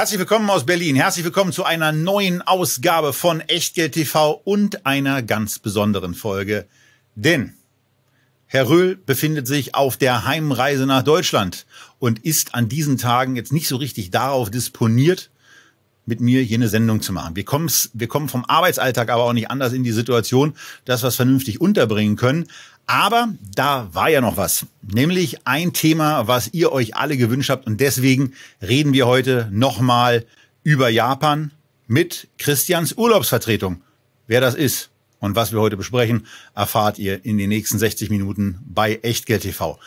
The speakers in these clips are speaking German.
Herzlich willkommen aus Berlin. Herzlich willkommen zu einer neuen Ausgabe von Echtgeld TV und einer ganz besonderen Folge. Denn Herr Röhl befindet sich auf der Heimreise nach Deutschland und ist an diesen Tagen jetzt nicht so richtig darauf disponiert, mit mir hier eine Sendung zu machen. Wir, wir kommen vom Arbeitsalltag aber auch nicht anders in die Situation, dass wir es vernünftig unterbringen können. Aber da war ja noch was, nämlich ein Thema, was ihr euch alle gewünscht habt. Und deswegen reden wir heute nochmal über Japan mit Christians Urlaubsvertretung. Wer das ist und was wir heute besprechen, erfahrt ihr in den nächsten 60 Minuten bei Echtgeld TV.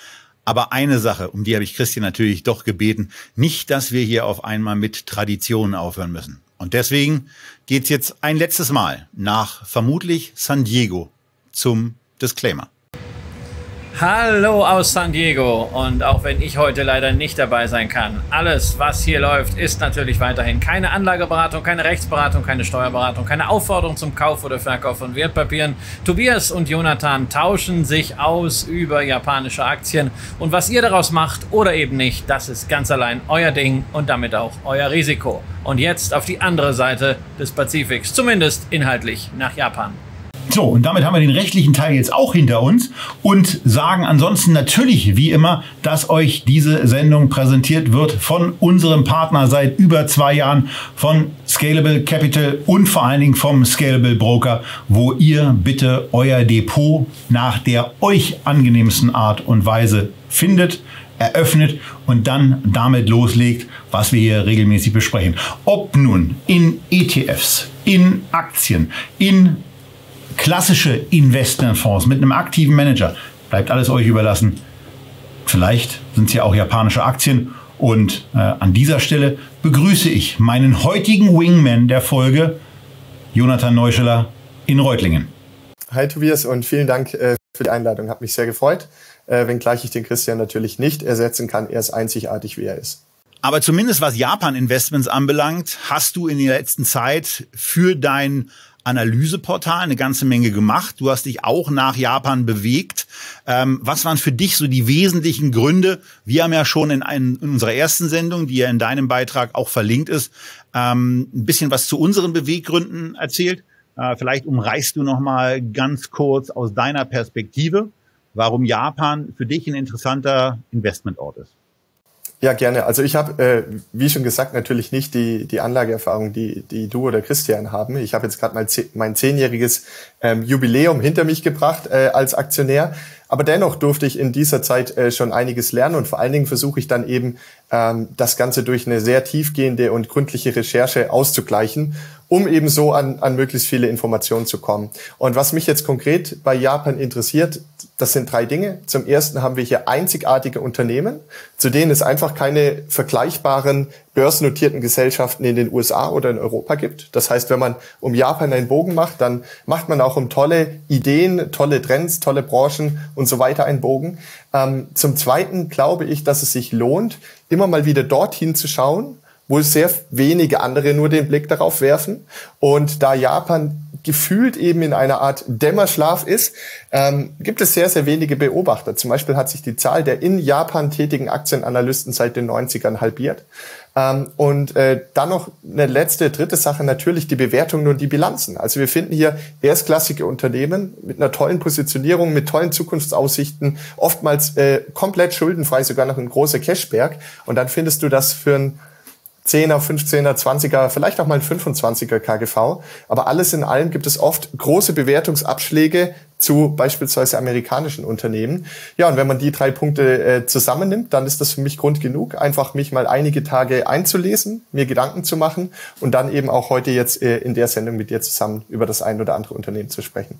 Aber eine Sache, um die habe ich Christian natürlich doch gebeten, nicht, dass wir hier auf einmal mit Traditionen aufhören müssen. Und deswegen geht's jetzt ein letztes Mal nach vermutlich San Diego zum Disclaimer. Hallo aus San Diego und auch wenn ich heute leider nicht dabei sein kann, alles, was hier läuft, ist natürlich weiterhin keine Anlageberatung, keine Rechtsberatung, keine Steuerberatung, keine Aufforderung zum Kauf oder Verkauf von Wertpapieren. Tobias und Jonathan tauschen sich aus über japanische Aktien und was ihr daraus macht oder eben nicht, das ist ganz allein euer Ding und damit auch euer Risiko. Und jetzt auf die andere Seite des Pazifiks, zumindest inhaltlich nach Japan. So, und damit haben wir den rechtlichen Teil jetzt auch hinter uns und sagen ansonsten natürlich wie immer, dass euch diese Sendung präsentiert wird von unserem Partner seit über zwei Jahren, von Scalable Capital und vor allen Dingen vom Scalable Broker, wo ihr bitte euer Depot nach der euch angenehmsten Art und Weise findet eröffnet und dann damit loslegt, was wir hier regelmäßig besprechen. Ob nun in ETFs, in Aktien, in klassische Investmentfonds mit einem aktiven Manager, bleibt alles euch überlassen. Vielleicht sind es ja auch japanische Aktien. Und äh, an dieser Stelle begrüße ich meinen heutigen Wingman der Folge, Jonathan Neuscheler in Reutlingen. Hi Tobias und vielen Dank äh, für die Einladung. Hat mich sehr gefreut, äh, wenngleich ich den Christian natürlich nicht ersetzen kann. Er ist einzigartig, wie er ist. Aber zumindest was Japan-Investments anbelangt, hast du in der letzten Zeit für dein Analyseportal eine ganze Menge gemacht. Du hast dich auch nach Japan bewegt. Ähm, was waren für dich so die wesentlichen Gründe? Wir haben ja schon in, ein, in unserer ersten Sendung, die ja in deinem Beitrag auch verlinkt ist, ähm, ein bisschen was zu unseren Beweggründen erzählt. Äh, vielleicht umreißt du noch mal ganz kurz aus deiner Perspektive, warum Japan für dich ein interessanter Investmentort ist. Ja, gerne. Also ich habe, äh, wie schon gesagt, natürlich nicht die, die Anlageerfahrung, die, die du oder Christian haben. Ich habe jetzt gerade mal mein zehnjähriges ähm, Jubiläum hinter mich gebracht äh, als Aktionär. Aber dennoch durfte ich in dieser Zeit äh, schon einiges lernen und vor allen Dingen versuche ich dann eben ähm, das Ganze durch eine sehr tiefgehende und gründliche Recherche auszugleichen um eben so an, an möglichst viele Informationen zu kommen. Und was mich jetzt konkret bei Japan interessiert, das sind drei Dinge. Zum ersten haben wir hier einzigartige Unternehmen, zu denen es einfach keine vergleichbaren börsennotierten Gesellschaften in den USA oder in Europa gibt. Das heißt, wenn man um Japan einen Bogen macht, dann macht man auch um tolle Ideen, tolle Trends, tolle Branchen und so weiter einen Bogen. Ähm, zum Zweiten glaube ich, dass es sich lohnt, immer mal wieder dorthin zu schauen, wohl sehr wenige andere nur den Blick darauf werfen. Und da Japan gefühlt eben in einer Art Dämmerschlaf ist, ähm, gibt es sehr, sehr wenige Beobachter. Zum Beispiel hat sich die Zahl der in Japan tätigen Aktienanalysten seit den 90ern halbiert. Ähm, und äh, dann noch eine letzte, dritte Sache, natürlich die Bewertungen und die Bilanzen. Also wir finden hier erstklassige Unternehmen mit einer tollen Positionierung, mit tollen Zukunftsaussichten, oftmals äh, komplett schuldenfrei, sogar noch ein großer Cashberg. Und dann findest du das für ein 10er, 15er, 20er, vielleicht auch mal ein 25er KGV. Aber alles in allem gibt es oft große Bewertungsabschläge zu beispielsweise amerikanischen Unternehmen. Ja, und wenn man die drei Punkte äh, zusammennimmt, dann ist das für mich Grund genug, einfach mich mal einige Tage einzulesen, mir Gedanken zu machen und dann eben auch heute jetzt äh, in der Sendung mit dir zusammen über das ein oder andere Unternehmen zu sprechen.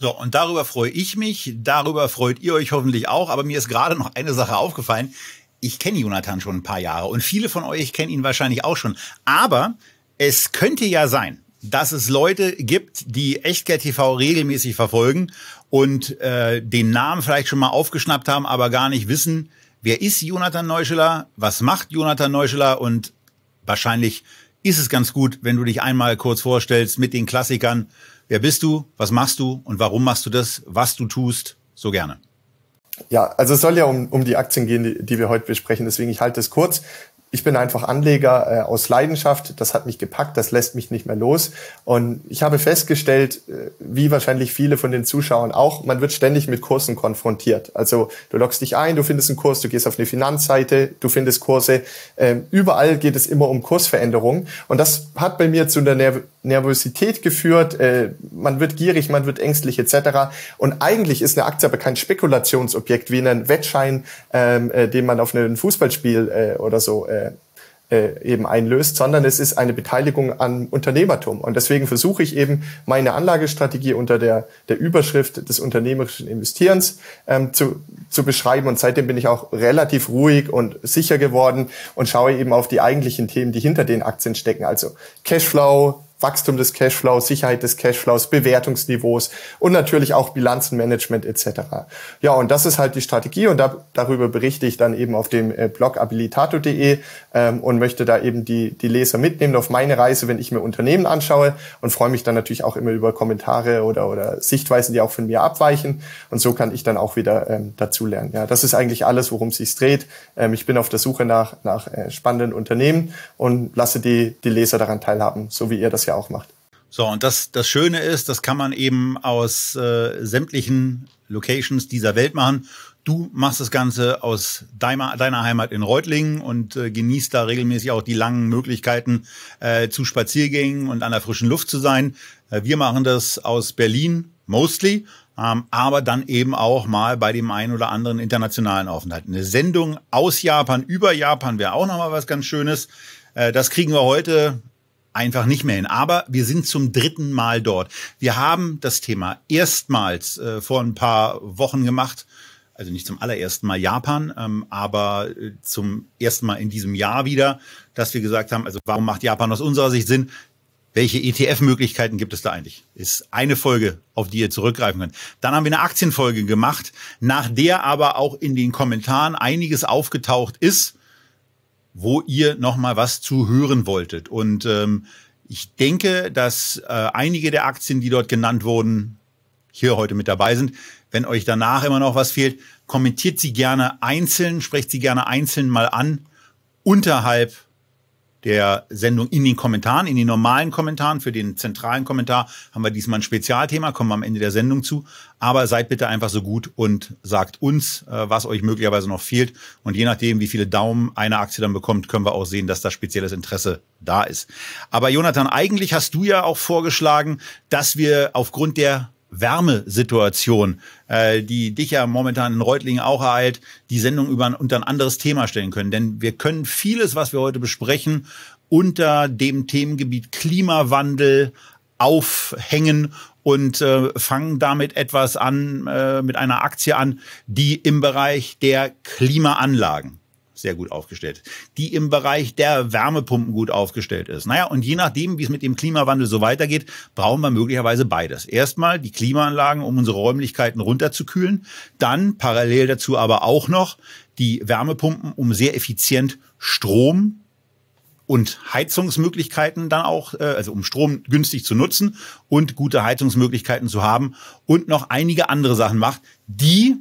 So, und darüber freue ich mich, darüber freut ihr euch hoffentlich auch, aber mir ist gerade noch eine Sache aufgefallen ich kenne Jonathan schon ein paar Jahre und viele von euch kennen ihn wahrscheinlich auch schon. Aber es könnte ja sein, dass es Leute gibt, die Echtgeld TV regelmäßig verfolgen und äh, den Namen vielleicht schon mal aufgeschnappt haben, aber gar nicht wissen, wer ist Jonathan Neuscheler, was macht Jonathan Neuscheler und wahrscheinlich ist es ganz gut, wenn du dich einmal kurz vorstellst mit den Klassikern. Wer bist du? Was machst du? Und warum machst du das? Was du tust? So gerne. Ja, also es soll ja um, um die Aktien gehen, die, die wir heute besprechen. Deswegen, ich halte es kurz ich bin einfach Anleger äh, aus Leidenschaft, das hat mich gepackt, das lässt mich nicht mehr los. Und ich habe festgestellt, äh, wie wahrscheinlich viele von den Zuschauern auch, man wird ständig mit Kursen konfrontiert. Also du lockst dich ein, du findest einen Kurs, du gehst auf eine Finanzseite, du findest Kurse. Ähm, überall geht es immer um Kursveränderungen. Und das hat bei mir zu einer Nerv Nervosität geführt. Äh, man wird gierig, man wird ängstlich etc. Und eigentlich ist eine Aktie aber kein Spekulationsobjekt wie ein Wettschein, ähm, äh, den man auf ein Fußballspiel äh, oder so äh, äh, eben einlöst, sondern es ist eine Beteiligung an Unternehmertum. Und deswegen versuche ich eben meine Anlagestrategie unter der, der Überschrift des unternehmerischen Investierens ähm, zu, zu beschreiben. Und seitdem bin ich auch relativ ruhig und sicher geworden und schaue eben auf die eigentlichen Themen, die hinter den Aktien stecken. Also Cashflow, Wachstum des Cashflows, Sicherheit des Cashflows, Bewertungsniveaus und natürlich auch Bilanzenmanagement etc. Ja, und das ist halt die Strategie und da, darüber berichte ich dann eben auf dem äh, Blog habilitato.de ähm, und möchte da eben die, die Leser mitnehmen auf meine Reise, wenn ich mir Unternehmen anschaue und freue mich dann natürlich auch immer über Kommentare oder, oder Sichtweisen, die auch von mir abweichen und so kann ich dann auch wieder ähm, dazulernen. Ja, das ist eigentlich alles, worum es sich dreht. Ähm, ich bin auf der Suche nach, nach äh, spannenden Unternehmen und lasse die, die Leser daran teilhaben, so wie ihr das ja auch macht. So, und das, das Schöne ist, das kann man eben aus äh, sämtlichen Locations dieser Welt machen. Du machst das Ganze aus deiner, deiner Heimat in Reutlingen und äh, genießt da regelmäßig auch die langen Möglichkeiten äh, zu Spaziergängen und an der frischen Luft zu sein. Äh, wir machen das aus Berlin, mostly, ähm, aber dann eben auch mal bei dem einen oder anderen internationalen Aufenthalt. Eine Sendung aus Japan, über Japan wäre auch nochmal was ganz Schönes. Äh, das kriegen wir heute einfach nicht mehr hin. Aber wir sind zum dritten Mal dort. Wir haben das Thema erstmals äh, vor ein paar Wochen gemacht. Also nicht zum allerersten Mal Japan, ähm, aber äh, zum ersten Mal in diesem Jahr wieder, dass wir gesagt haben, also warum macht Japan aus unserer Sicht Sinn? Welche ETF-Möglichkeiten gibt es da eigentlich? Ist eine Folge, auf die ihr zurückgreifen könnt. Dann haben wir eine Aktienfolge gemacht, nach der aber auch in den Kommentaren einiges aufgetaucht ist, wo ihr nochmal was zu hören wolltet. Und ähm, ich denke, dass äh, einige der Aktien, die dort genannt wurden, hier heute mit dabei sind. Wenn euch danach immer noch was fehlt, kommentiert sie gerne einzeln, sprecht sie gerne einzeln mal an unterhalb der Sendung in den Kommentaren, in den normalen Kommentaren. Für den zentralen Kommentar haben wir diesmal ein Spezialthema, kommen wir am Ende der Sendung zu. Aber seid bitte einfach so gut und sagt uns, äh, was euch möglicherweise noch fehlt. Und je nachdem, wie viele Daumen eine Aktie dann bekommt, können wir auch sehen, dass da spezielles Interesse da ist. Aber Jonathan, eigentlich hast du ja auch vorgeschlagen, dass wir aufgrund der Wärmesituation, äh, die dich ja momentan in Reutlingen auch ereilt, die Sendung über, ein, unter ein anderes Thema stellen können. Denn wir können vieles, was wir heute besprechen, unter dem Themengebiet Klimawandel aufhängen und äh, fangen damit etwas an, äh, mit einer Aktie an, die im Bereich der Klimaanlagen sehr gut aufgestellt die im Bereich der Wärmepumpen gut aufgestellt ist. Naja, und je nachdem, wie es mit dem Klimawandel so weitergeht, brauchen wir möglicherweise beides. Erstmal die Klimaanlagen, um unsere Räumlichkeiten runterzukühlen, dann parallel dazu aber auch noch die Wärmepumpen, um sehr effizient Strom und Heizungsmöglichkeiten dann auch, äh, also um Strom günstig zu nutzen und gute Heizungsmöglichkeiten zu haben und noch einige andere Sachen macht, die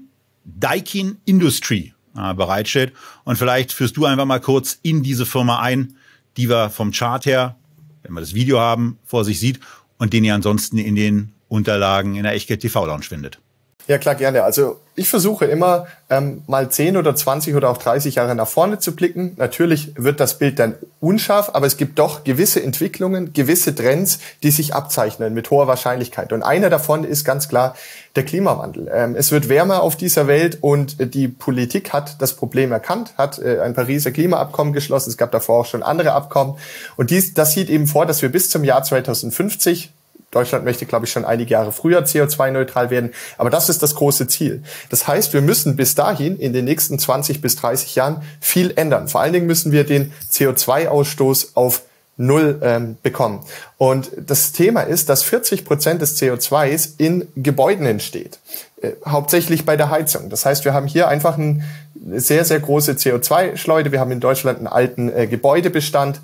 Daikin Industry äh, bereitstellt. Und vielleicht führst du einfach mal kurz in diese Firma ein, die wir vom Chart her, wenn wir das Video haben, vor sich sieht und den ihr ansonsten in den Unterlagen in der Echtgeld TV Lounge findet. Ja, klar, gerne. Also ich versuche immer ähm, mal 10 oder 20 oder auch 30 Jahre nach vorne zu blicken. Natürlich wird das Bild dann unscharf, aber es gibt doch gewisse Entwicklungen, gewisse Trends, die sich abzeichnen mit hoher Wahrscheinlichkeit. Und einer davon ist ganz klar der Klimawandel. Ähm, es wird wärmer auf dieser Welt und die Politik hat das Problem erkannt, hat äh, ein Pariser Klimaabkommen geschlossen. Es gab davor auch schon andere Abkommen. Und dies, das sieht eben vor, dass wir bis zum Jahr 2050 Deutschland möchte, glaube ich, schon einige Jahre früher CO2-neutral werden. Aber das ist das große Ziel. Das heißt, wir müssen bis dahin in den nächsten 20 bis 30 Jahren viel ändern. Vor allen Dingen müssen wir den CO2-Ausstoß auf Null ähm, bekommen. Und das Thema ist, dass 40 Prozent des CO2s in Gebäuden entsteht, äh, hauptsächlich bei der Heizung. Das heißt, wir haben hier einfach eine sehr, sehr große CO2-Schleude. Wir haben in Deutschland einen alten äh, Gebäudebestand,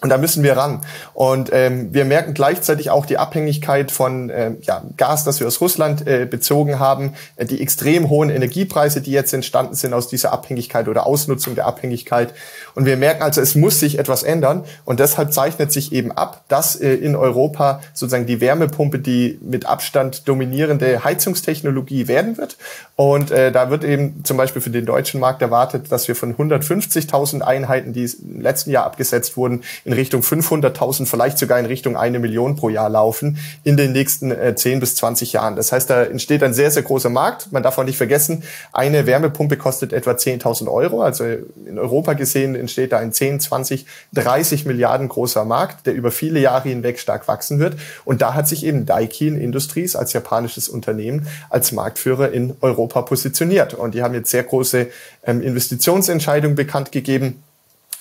und da müssen wir ran. Und ähm, wir merken gleichzeitig auch die Abhängigkeit von ähm, ja, Gas, das wir aus Russland äh, bezogen haben, äh, die extrem hohen Energiepreise, die jetzt entstanden sind aus dieser Abhängigkeit oder Ausnutzung der Abhängigkeit. Und wir merken also, es muss sich etwas ändern. Und deshalb zeichnet sich eben ab, dass äh, in Europa sozusagen die Wärmepumpe die mit Abstand dominierende Heizungstechnologie werden wird. Und äh, da wird eben zum Beispiel für den deutschen Markt erwartet, dass wir von 150.000 Einheiten, die im letzten Jahr abgesetzt wurden, in Richtung 500.000, vielleicht sogar in Richtung eine Million pro Jahr laufen in den nächsten äh, 10 bis 20 Jahren. Das heißt, da entsteht ein sehr, sehr großer Markt. Man darf auch nicht vergessen, eine Wärmepumpe kostet etwa 10.000 Euro. Also äh, in Europa gesehen entsteht da ein 10, 20, 30 Milliarden großer Markt, der über viele Jahre hinweg stark wachsen wird. Und da hat sich eben Daikin Industries als japanisches Unternehmen als Marktführer in Europa positioniert. Und die haben jetzt sehr große ähm, Investitionsentscheidungen bekannt gegeben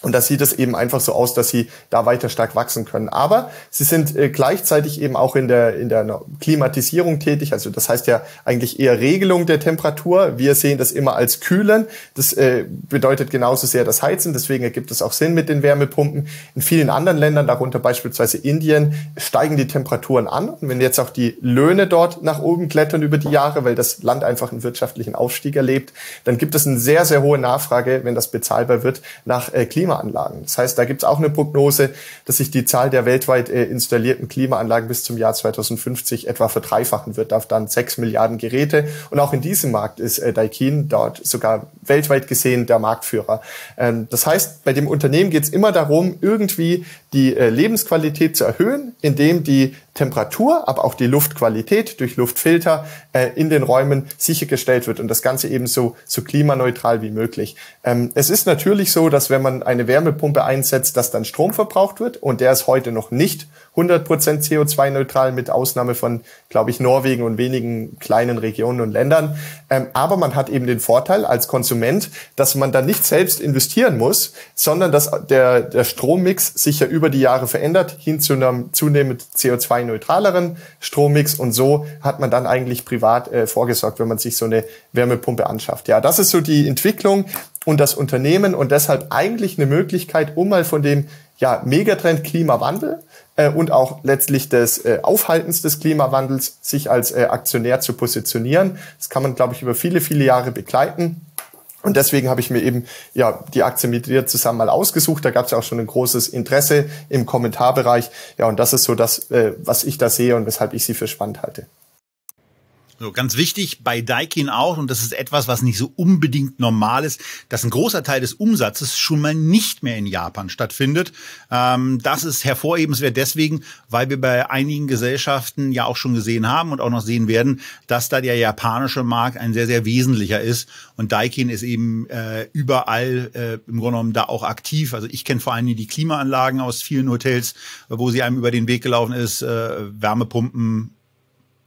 und da sieht es eben einfach so aus, dass sie da weiter stark wachsen können. Aber sie sind äh, gleichzeitig eben auch in der, in der Klimatisierung tätig. Also das heißt ja eigentlich eher Regelung der Temperatur. Wir sehen das immer als Kühlen. Das äh, bedeutet genauso sehr das Heizen. Deswegen ergibt es auch Sinn mit den Wärmepumpen. In vielen anderen Ländern, darunter beispielsweise Indien, steigen die Temperaturen an. Und wenn jetzt auch die Löhne dort nach oben klettern über die Jahre, weil das Land einfach einen wirtschaftlichen Aufstieg erlebt, dann gibt es eine sehr, sehr hohe Nachfrage, wenn das bezahlbar wird, nach äh, Klima Klimaanlagen. Das heißt, da gibt es auch eine Prognose, dass sich die Zahl der weltweit äh, installierten Klimaanlagen bis zum Jahr 2050 etwa verdreifachen wird auf dann sechs Milliarden Geräte. Und auch in diesem Markt ist äh, Daikin dort sogar weltweit gesehen der Marktführer. Ähm, das heißt, bei dem Unternehmen geht es immer darum, irgendwie die äh, Lebensqualität zu erhöhen, indem die Temperatur, aber auch die Luftqualität durch Luftfilter äh, in den Räumen sichergestellt wird und das Ganze eben so, so klimaneutral wie möglich. Ähm, es ist natürlich so, dass wenn man eine Wärmepumpe einsetzt, dass dann Strom verbraucht wird und der ist heute noch nicht 100% CO2-neutral mit Ausnahme von, glaube ich, Norwegen und wenigen kleinen Regionen und Ländern. Ähm, aber man hat eben den Vorteil als Konsument, dass man dann nicht selbst investieren muss, sondern dass der, der Strommix sich ja über die Jahre verändert hin zu einem zunehmend CO2 -neutral co neutraleren Strommix und so hat man dann eigentlich privat äh, vorgesorgt, wenn man sich so eine Wärmepumpe anschafft. Ja, das ist so die Entwicklung und das Unternehmen und deshalb eigentlich eine Möglichkeit, um mal von dem ja, Megatrend Klimawandel äh, und auch letztlich des äh, Aufhaltens des Klimawandels sich als äh, Aktionär zu positionieren. Das kann man, glaube ich, über viele, viele Jahre begleiten. Und deswegen habe ich mir eben ja die Aktie mit dir zusammen mal ausgesucht. Da gab es ja auch schon ein großes Interesse im Kommentarbereich. Ja, und das ist so das, äh, was ich da sehe und weshalb ich sie für spannend halte. So, ganz wichtig bei Daikin auch, und das ist etwas, was nicht so unbedingt normal ist, dass ein großer Teil des Umsatzes schon mal nicht mehr in Japan stattfindet. Ähm, das ist hervorhebenswert deswegen, weil wir bei einigen Gesellschaften ja auch schon gesehen haben und auch noch sehen werden, dass da der japanische Markt ein sehr, sehr wesentlicher ist. Und Daikin ist eben äh, überall äh, im Grunde genommen da auch aktiv. Also ich kenne vor allen Dingen die Klimaanlagen aus vielen Hotels, wo sie einem über den Weg gelaufen ist, äh, Wärmepumpen,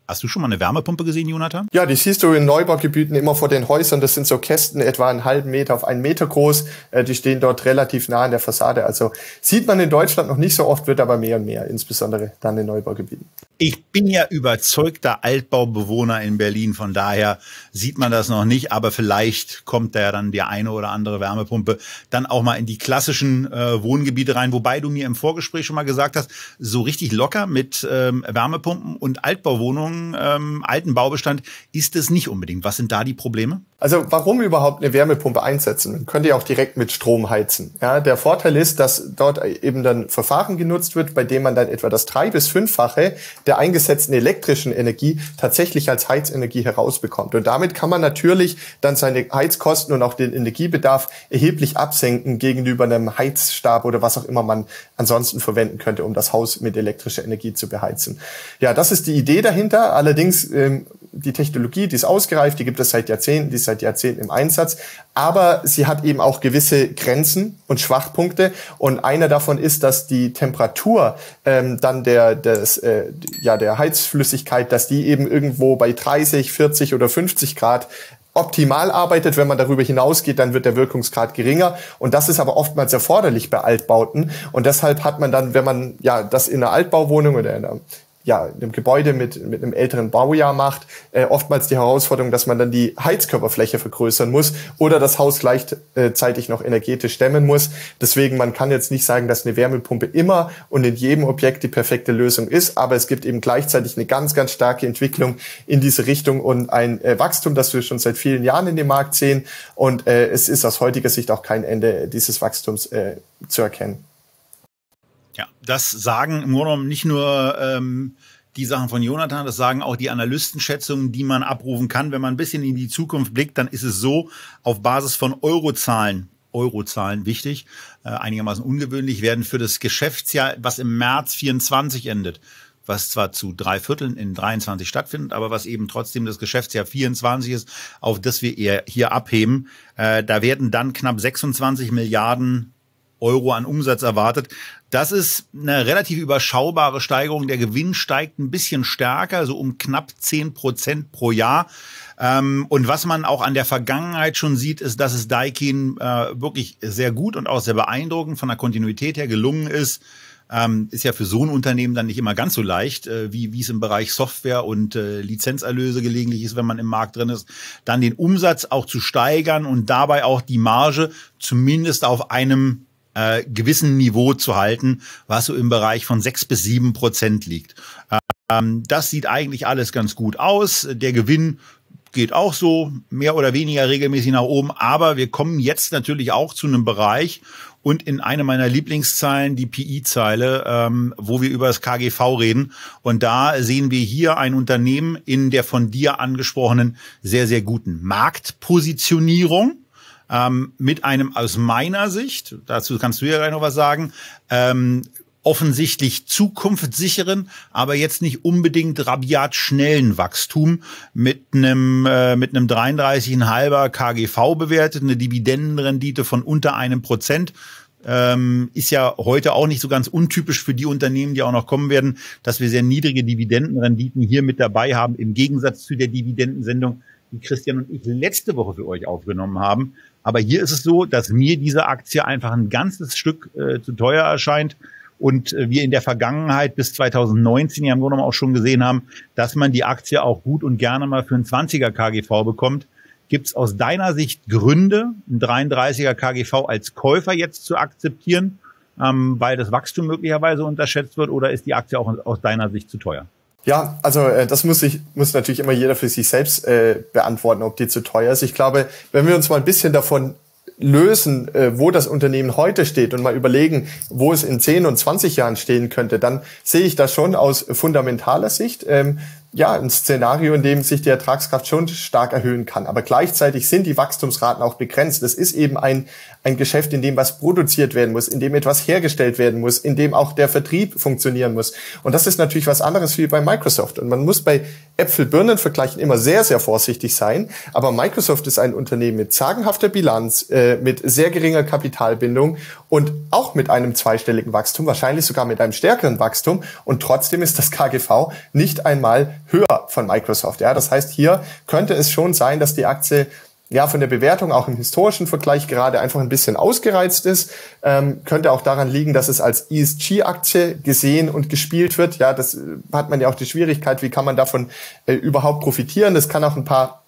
Hast du schon mal eine Wärmepumpe gesehen, Jonathan? Ja, die siehst du in Neubaugebieten immer vor den Häusern. Das sind so Kästen etwa einen halben Meter auf einen Meter groß. Äh, die stehen dort relativ nah an der Fassade. Also sieht man in Deutschland noch nicht so oft, wird aber mehr und mehr, insbesondere dann in Neubaugebieten. Ich bin ja überzeugter Altbaubewohner in Berlin, von daher sieht man das noch nicht, aber vielleicht kommt da ja dann die eine oder andere Wärmepumpe dann auch mal in die klassischen äh, Wohngebiete rein, wobei du mir im Vorgespräch schon mal gesagt hast, so richtig locker mit ähm, Wärmepumpen und Altbauwohnungen, ähm, alten Baubestand ist es nicht unbedingt. Was sind da die Probleme? Also warum überhaupt eine Wärmepumpe einsetzen? Man könnte ja auch direkt mit Strom heizen. Ja, der Vorteil ist, dass dort eben dann Verfahren genutzt wird, bei dem man dann etwa das drei- bis fünffache der eingesetzten elektrischen Energie tatsächlich als Heizenergie herausbekommt. Und damit kann man natürlich dann seine Heizkosten und auch den Energiebedarf erheblich absenken gegenüber einem Heizstab oder was auch immer man ansonsten verwenden könnte, um das Haus mit elektrischer Energie zu beheizen. Ja, das ist die Idee dahinter. Allerdings ähm, die Technologie, die ist ausgereift, die gibt es seit Jahrzehnten, die ist seit Jahrzehnten im Einsatz, aber sie hat eben auch gewisse Grenzen und Schwachpunkte und einer davon ist, dass die Temperatur ähm, dann der des, äh, ja der Heizflüssigkeit, dass die eben irgendwo bei 30, 40 oder 50 Grad optimal arbeitet. Wenn man darüber hinausgeht, dann wird der Wirkungsgrad geringer. Und das ist aber oftmals erforderlich bei Altbauten. Und deshalb hat man dann, wenn man ja das in einer Altbauwohnung oder in einer ja, einem Gebäude mit, mit einem älteren Baujahr macht, äh, oftmals die Herausforderung, dass man dann die Heizkörperfläche vergrößern muss oder das Haus gleichzeitig noch energetisch stemmen muss. Deswegen, man kann jetzt nicht sagen, dass eine Wärmepumpe immer und in jedem Objekt die perfekte Lösung ist, aber es gibt eben gleichzeitig eine ganz, ganz starke Entwicklung in diese Richtung und ein äh, Wachstum, das wir schon seit vielen Jahren in dem Markt sehen. Und äh, es ist aus heutiger Sicht auch kein Ende dieses Wachstums äh, zu erkennen. Ja, das sagen im Grunde genommen nicht nur ähm, die Sachen von Jonathan, das sagen auch die Analystenschätzungen, die man abrufen kann. Wenn man ein bisschen in die Zukunft blickt, dann ist es so, auf Basis von Eurozahlen, Eurozahlen wichtig, äh, einigermaßen ungewöhnlich, werden für das Geschäftsjahr, was im März 24 endet, was zwar zu drei Vierteln in 23 stattfindet, aber was eben trotzdem das Geschäftsjahr 24 ist, auf das wir eher hier abheben, äh, da werden dann knapp 26 Milliarden Euro an Umsatz erwartet. Das ist eine relativ überschaubare Steigerung. Der Gewinn steigt ein bisschen stärker, so um knapp zehn Prozent pro Jahr. Ähm, und was man auch an der Vergangenheit schon sieht, ist, dass es Daikin äh, wirklich sehr gut und auch sehr beeindruckend von der Kontinuität her gelungen ist, ähm, ist ja für so ein Unternehmen dann nicht immer ganz so leicht, äh, wie, wie es im Bereich Software und äh, Lizenzerlöse gelegentlich ist, wenn man im Markt drin ist, dann den Umsatz auch zu steigern und dabei auch die Marge zumindest auf einem äh, gewissen Niveau zu halten, was so im Bereich von sechs bis sieben Prozent liegt. Ähm, das sieht eigentlich alles ganz gut aus. Der Gewinn geht auch so mehr oder weniger regelmäßig nach oben. Aber wir kommen jetzt natürlich auch zu einem Bereich und in eine meiner Lieblingszeilen, die PI-Zeile, ähm, wo wir über das KGV reden. Und da sehen wir hier ein Unternehmen in der von dir angesprochenen sehr, sehr guten Marktpositionierung ähm, mit einem aus meiner Sicht, dazu kannst du ja gleich noch was sagen, ähm, offensichtlich zukunftssicheren, aber jetzt nicht unbedingt rabiat schnellen Wachstum mit einem äh, mit einem 33,5er KGV bewertet, eine Dividendenrendite von unter einem Prozent. Ähm, ist ja heute auch nicht so ganz untypisch für die Unternehmen, die auch noch kommen werden, dass wir sehr niedrige Dividendenrenditen hier mit dabei haben, im Gegensatz zu der Dividendensendung, die Christian und ich letzte Woche für euch aufgenommen haben, aber hier ist es so, dass mir diese Aktie einfach ein ganzes Stück äh, zu teuer erscheint und äh, wir in der Vergangenheit bis 2019 ja im Grunde auch schon gesehen haben, dass man die Aktie auch gut und gerne mal für einen 20er KGV bekommt. Gibt es aus deiner Sicht Gründe, einen 33er KGV als Käufer jetzt zu akzeptieren, ähm, weil das Wachstum möglicherweise unterschätzt wird oder ist die Aktie auch aus deiner Sicht zu teuer? Ja, also äh, das muss sich muss natürlich immer jeder für sich selbst äh, beantworten, ob die zu teuer ist. Ich glaube, wenn wir uns mal ein bisschen davon lösen, äh, wo das Unternehmen heute steht und mal überlegen, wo es in 10 und 20 Jahren stehen könnte, dann sehe ich da schon aus fundamentaler Sicht ähm, ja ein Szenario, in dem sich die Ertragskraft schon stark erhöhen kann. Aber gleichzeitig sind die Wachstumsraten auch begrenzt. Das ist eben ein, ein Geschäft, in dem was produziert werden muss, in dem etwas hergestellt werden muss, in dem auch der Vertrieb funktionieren muss. Und das ist natürlich was anderes wie bei Microsoft. Und man muss bei Äpfel-Birnen-Vergleichen immer sehr, sehr vorsichtig sein. Aber Microsoft ist ein Unternehmen mit sagenhafter Bilanz, äh, mit sehr geringer Kapitalbindung und auch mit einem zweistelligen Wachstum, wahrscheinlich sogar mit einem stärkeren Wachstum. Und trotzdem ist das KGV nicht einmal höher von Microsoft. Ja, das heißt, hier könnte es schon sein, dass die Aktie ja, von der Bewertung auch im historischen Vergleich gerade einfach ein bisschen ausgereizt ist. Ähm, könnte auch daran liegen, dass es als ESG-Aktie gesehen und gespielt wird. Ja, das äh, hat man ja auch die Schwierigkeit, wie kann man davon äh, überhaupt profitieren. Das kann auch ein paar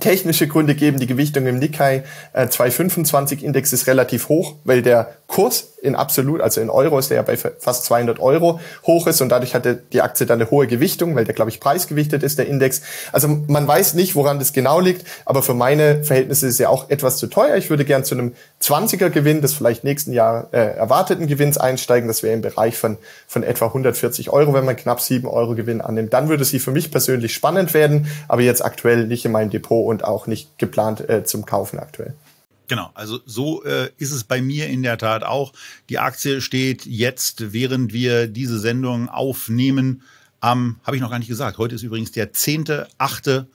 technische Gründe geben. Die Gewichtung im Nikkei äh, 225 Index ist relativ hoch, weil der Kurs in absolut, also in Euro ist der ja bei fast 200 Euro hoch ist und dadurch hatte die Aktie dann eine hohe Gewichtung, weil der, glaube ich, preisgewichtet ist, der Index. Also man weiß nicht, woran das genau liegt, aber für meine Verhältnisse ist er auch etwas zu teuer. Ich würde gern zu einem 20er Gewinn des vielleicht nächsten Jahr äh, erwarteten Gewinns einsteigen. Das wäre im Bereich von, von etwa 140 Euro, wenn man knapp 7 Euro Gewinn annimmt. Dann würde sie für mich persönlich spannend werden, aber jetzt aktuell nicht in meinem Depot und auch nicht geplant äh, zum Kaufen aktuell. Genau, also so äh, ist es bei mir in der Tat auch. Die Aktie steht jetzt, während wir diese Sendung aufnehmen, am, habe ich noch gar nicht gesagt, heute ist übrigens der 10.8.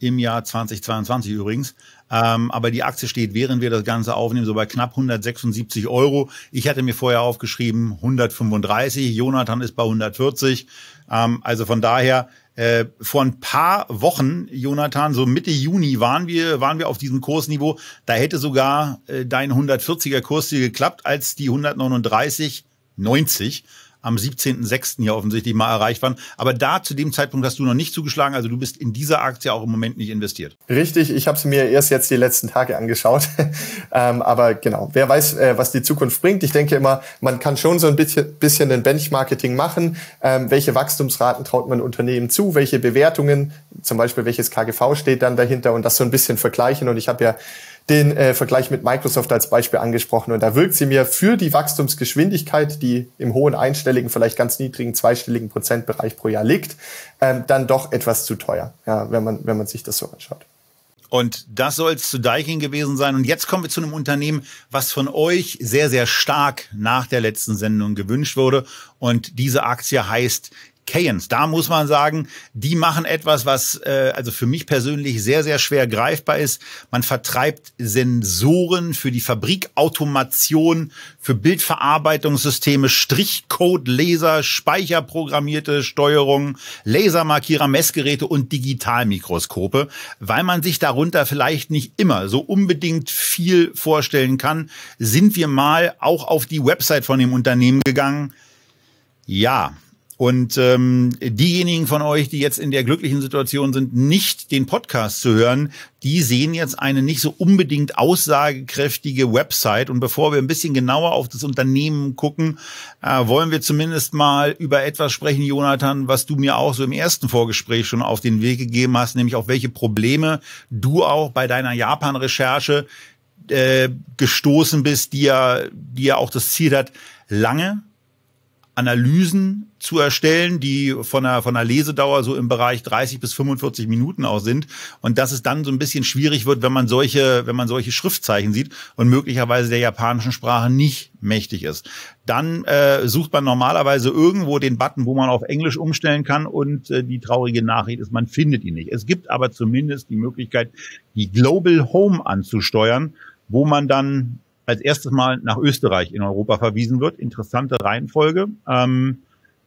im Jahr 2022 übrigens. Ähm, aber die Aktie steht, während wir das Ganze aufnehmen, so bei knapp 176 Euro. Ich hatte mir vorher aufgeschrieben 135, Jonathan ist bei 140. Ähm, also von daher äh, vor ein paar Wochen, Jonathan, so Mitte Juni waren wir, waren wir auf diesem Kursniveau. Da hätte sogar äh, dein 140er Kurs geklappt, als die 139, 90 am 17.06. ja offensichtlich mal erreicht waren. Aber da zu dem Zeitpunkt hast du noch nicht zugeschlagen. Also du bist in dieser Aktie auch im Moment nicht investiert. Richtig, ich habe es mir erst jetzt die letzten Tage angeschaut. ähm, aber genau, wer weiß, äh, was die Zukunft bringt. Ich denke immer, man kann schon so ein bisschen, bisschen ein Benchmarketing machen. Ähm, welche Wachstumsraten traut man Unternehmen zu? Welche Bewertungen, zum Beispiel welches KGV steht dann dahinter und das so ein bisschen vergleichen. Und ich habe ja den äh, Vergleich mit Microsoft als Beispiel angesprochen und da wirkt sie mir für die Wachstumsgeschwindigkeit, die im hohen einstelligen, vielleicht ganz niedrigen zweistelligen Prozentbereich pro Jahr liegt, ähm, dann doch etwas zu teuer, ja, wenn man wenn man sich das so anschaut. Und das soll es zu Daikin gewesen sein. Und jetzt kommen wir zu einem Unternehmen, was von euch sehr, sehr stark nach der letzten Sendung gewünscht wurde. Und diese Aktie heißt Cayens, Da muss man sagen, die machen etwas, was äh, also für mich persönlich sehr, sehr schwer greifbar ist. Man vertreibt Sensoren für die Fabrikautomation, für Bildverarbeitungssysteme, Strichcode, Laser, speicherprogrammierte Steuerung, Lasermarkierer, Messgeräte und Digitalmikroskope, weil man sich darunter vielleicht nicht immer so unbedingt viel vorstellen kann, sind wir mal auch auf die Website von dem Unternehmen gegangen. Ja, und ähm, diejenigen von euch, die jetzt in der glücklichen Situation sind, nicht den Podcast zu hören, die sehen jetzt eine nicht so unbedingt aussagekräftige Website. Und bevor wir ein bisschen genauer auf das Unternehmen gucken, äh, wollen wir zumindest mal über etwas sprechen, Jonathan, was du mir auch so im ersten Vorgespräch schon auf den Weg gegeben hast, nämlich auf welche Probleme du auch bei deiner Japan-Recherche äh, gestoßen bist, die ja, die ja auch das Ziel hat, lange Analysen zu erstellen, die von einer, von einer Lesedauer so im Bereich 30 bis 45 Minuten auch sind. Und dass es dann so ein bisschen schwierig wird, wenn man solche, wenn man solche Schriftzeichen sieht und möglicherweise der japanischen Sprache nicht mächtig ist. Dann äh, sucht man normalerweise irgendwo den Button, wo man auf Englisch umstellen kann und äh, die traurige Nachricht ist, man findet ihn nicht. Es gibt aber zumindest die Möglichkeit, die Global Home anzusteuern, wo man dann als erstes Mal nach Österreich in Europa verwiesen wird. Interessante Reihenfolge. Ähm,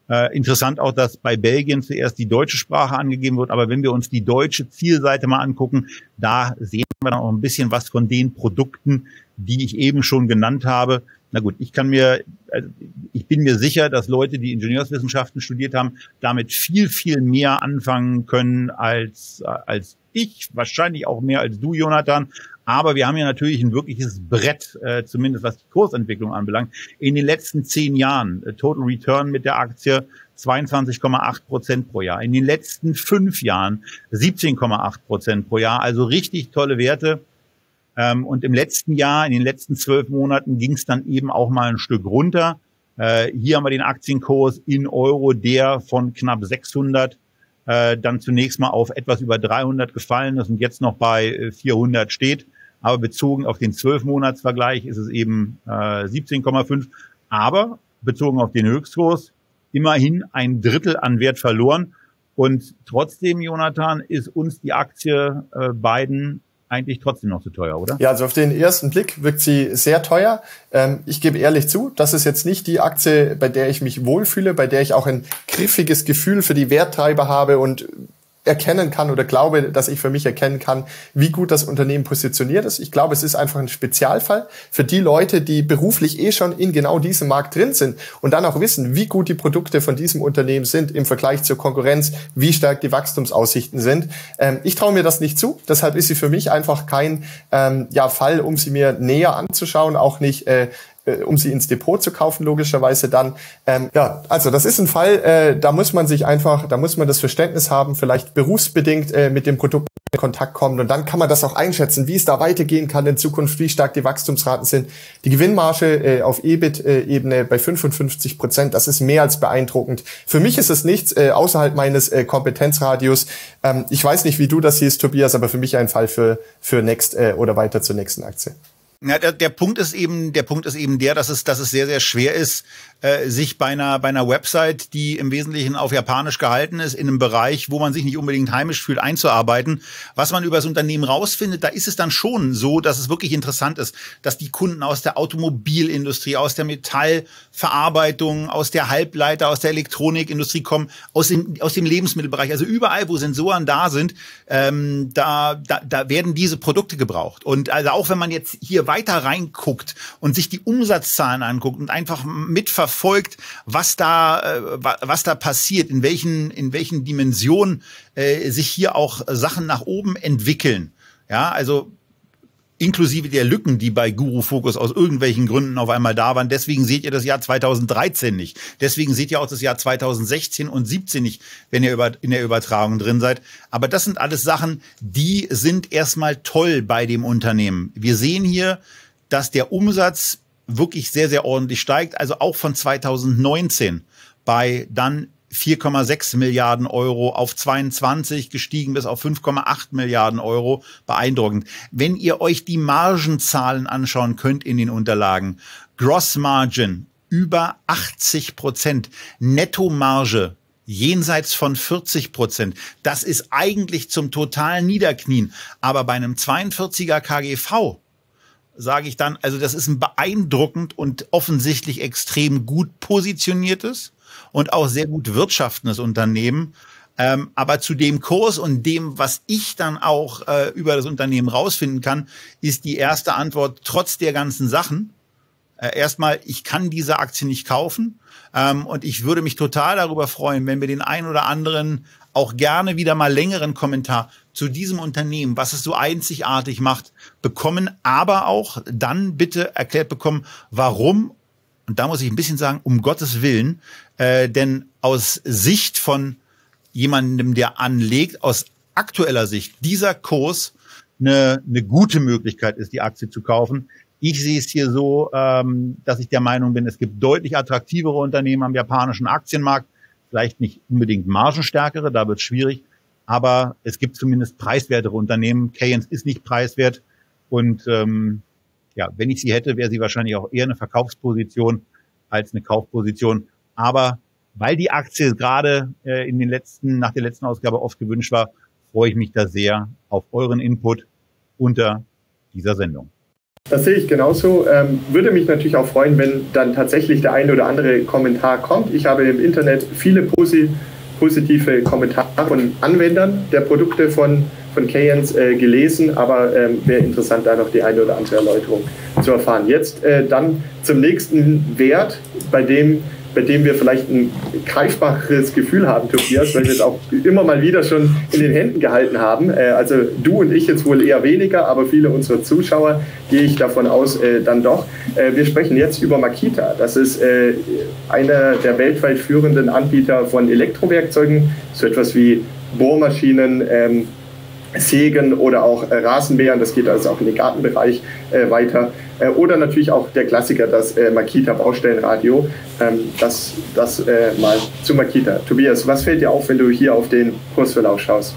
äh, interessant auch, dass bei Belgien zuerst die deutsche Sprache angegeben wird, aber wenn wir uns die deutsche Zielseite mal angucken, da sehen wir dann auch ein bisschen was von den Produkten, die ich eben schon genannt habe. Na gut, ich kann mir, also ich bin mir sicher, dass Leute, die Ingenieurswissenschaften studiert haben, damit viel, viel mehr anfangen können als, äh, als ich, wahrscheinlich auch mehr als du, Jonathan. Aber wir haben ja natürlich ein wirkliches Brett, äh, zumindest was die Kursentwicklung anbelangt. In den letzten zehn Jahren äh, Total Return mit der Aktie 22,8 Prozent pro Jahr. In den letzten fünf Jahren 17,8 Prozent pro Jahr. Also richtig tolle Werte. Ähm, und im letzten Jahr, in den letzten zwölf Monaten ging es dann eben auch mal ein Stück runter. Äh, hier haben wir den Aktienkurs in Euro, der von knapp 600 äh, dann zunächst mal auf etwas über 300 gefallen ist und jetzt noch bei 400 äh, steht. Aber bezogen auf den Zwölfmonatsvergleich ist es eben äh, 17,5. Aber bezogen auf den Höchstkurs immerhin ein Drittel an Wert verloren. Und trotzdem, Jonathan, ist uns die Aktie äh, beiden eigentlich trotzdem noch zu teuer, oder? Ja, also auf den ersten Blick wirkt sie sehr teuer. Ähm, ich gebe ehrlich zu, das ist jetzt nicht die Aktie, bei der ich mich wohlfühle, bei der ich auch ein griffiges Gefühl für die Werttreiber habe und erkennen kann oder glaube, dass ich für mich erkennen kann, wie gut das Unternehmen positioniert ist. Ich glaube, es ist einfach ein Spezialfall für die Leute, die beruflich eh schon in genau diesem Markt drin sind und dann auch wissen, wie gut die Produkte von diesem Unternehmen sind im Vergleich zur Konkurrenz, wie stark die Wachstumsaussichten sind. Ähm, ich traue mir das nicht zu, deshalb ist sie für mich einfach kein ähm, ja, Fall, um sie mir näher anzuschauen, auch nicht äh, äh, um sie ins Depot zu kaufen, logischerweise dann. Ähm, ja, also das ist ein Fall, äh, da muss man sich einfach, da muss man das Verständnis haben, vielleicht berufsbedingt äh, mit dem Produkt in Kontakt kommen und dann kann man das auch einschätzen, wie es da weitergehen kann in Zukunft, wie stark die Wachstumsraten sind. Die Gewinnmarge äh, auf EBIT-Ebene äh, bei 55 Prozent, das ist mehr als beeindruckend. Für mich ist es nichts äh, außerhalb meines äh, Kompetenzradius. Ähm, ich weiß nicht, wie du das siehst, Tobias, aber für mich ein Fall für, für Next äh, oder weiter zur nächsten Aktie. Ja, der, der Punkt ist eben, der Punkt ist eben der, dass es, dass es sehr, sehr schwer ist, äh, sich bei einer, bei einer Website, die im Wesentlichen auf Japanisch gehalten ist, in einem Bereich, wo man sich nicht unbedingt heimisch fühlt, einzuarbeiten. Was man über das Unternehmen rausfindet, da ist es dann schon so, dass es wirklich interessant ist, dass die Kunden aus der Automobilindustrie, aus der Metallverarbeitung, aus der Halbleiter, aus der Elektronikindustrie kommen, aus dem, aus dem Lebensmittelbereich. Also überall, wo Sensoren da sind, ähm, da, da, da werden diese Produkte gebraucht. Und also auch wenn man jetzt hier weiter reinguckt und sich die Umsatzzahlen anguckt und einfach mitverfolgt, verfolgt, was da, äh, was da passiert, in welchen, in welchen Dimensionen äh, sich hier auch Sachen nach oben entwickeln. Ja, also inklusive der Lücken, die bei Guru Focus aus irgendwelchen Gründen auf einmal da waren. Deswegen seht ihr das Jahr 2013 nicht. Deswegen seht ihr auch das Jahr 2016 und 17 nicht, wenn ihr in der Übertragung drin seid. Aber das sind alles Sachen, die sind erstmal toll bei dem Unternehmen. Wir sehen hier, dass der Umsatz wirklich sehr, sehr ordentlich steigt. Also auch von 2019 bei dann 4,6 Milliarden Euro auf 22 gestiegen bis auf 5,8 Milliarden Euro. Beeindruckend. Wenn ihr euch die Margenzahlen anschauen könnt in den Unterlagen, Gross Margin über 80 Prozent, Nettomarge jenseits von 40 Prozent. Das ist eigentlich zum totalen Niederknien. Aber bei einem 42er KGV sage ich dann, also das ist ein beeindruckend und offensichtlich extrem gut positioniertes und auch sehr gut wirtschaftendes Unternehmen. Ähm, aber zu dem Kurs und dem, was ich dann auch äh, über das Unternehmen rausfinden kann, ist die erste Antwort trotz der ganzen Sachen. Äh, erstmal, ich kann diese Aktie nicht kaufen. Ähm, und ich würde mich total darüber freuen, wenn wir den einen oder anderen auch gerne wieder mal längeren Kommentar zu diesem Unternehmen, was es so einzigartig macht, bekommen, aber auch dann bitte erklärt bekommen, warum, und da muss ich ein bisschen sagen, um Gottes Willen, äh, denn aus Sicht von jemandem, der anlegt, aus aktueller Sicht, dieser Kurs eine, eine gute Möglichkeit ist, die Aktie zu kaufen. Ich sehe es hier so, ähm, dass ich der Meinung bin, es gibt deutlich attraktivere Unternehmen am japanischen Aktienmarkt, vielleicht nicht unbedingt margenstärkere, da wird es schwierig, aber es gibt zumindest preiswertere Unternehmen. Cayens ist nicht preiswert und ähm, ja, wenn ich sie hätte, wäre sie wahrscheinlich auch eher eine Verkaufsposition als eine Kaufposition. Aber weil die Aktie gerade äh, in den letzten, nach der letzten Ausgabe oft gewünscht war, freue ich mich da sehr auf euren Input unter dieser Sendung. Das sehe ich genauso. Ähm, würde mich natürlich auch freuen, wenn dann tatsächlich der ein oder andere Kommentar kommt. Ich habe im Internet viele positive positive Kommentare von Anwendern der Produkte von, von Kayens äh, gelesen, aber ähm, wäre interessant, da noch die eine oder andere Erläuterung zu erfahren. Jetzt äh, dann zum nächsten Wert, bei dem bei dem wir vielleicht ein greifbares Gefühl haben, Tobias, weil wir es auch immer mal wieder schon in den Händen gehalten haben. Äh, also du und ich jetzt wohl eher weniger, aber viele unserer Zuschauer gehe ich davon aus, äh, dann doch. Äh, wir sprechen jetzt über Makita. Das ist einer der weltweit führenden Anbieter von Elektrowerkzeugen, so etwas wie Bohrmaschinen, ähm, Sägen oder auch äh, Rasenmähern, das geht also auch in den Gartenbereich äh, weiter. Äh, oder natürlich auch der Klassiker, das äh, Makita Baustellenradio, ähm, das, das äh, mal zu Makita. Tobias, was fällt dir auf, wenn du hier auf den Kursverlauf schaust?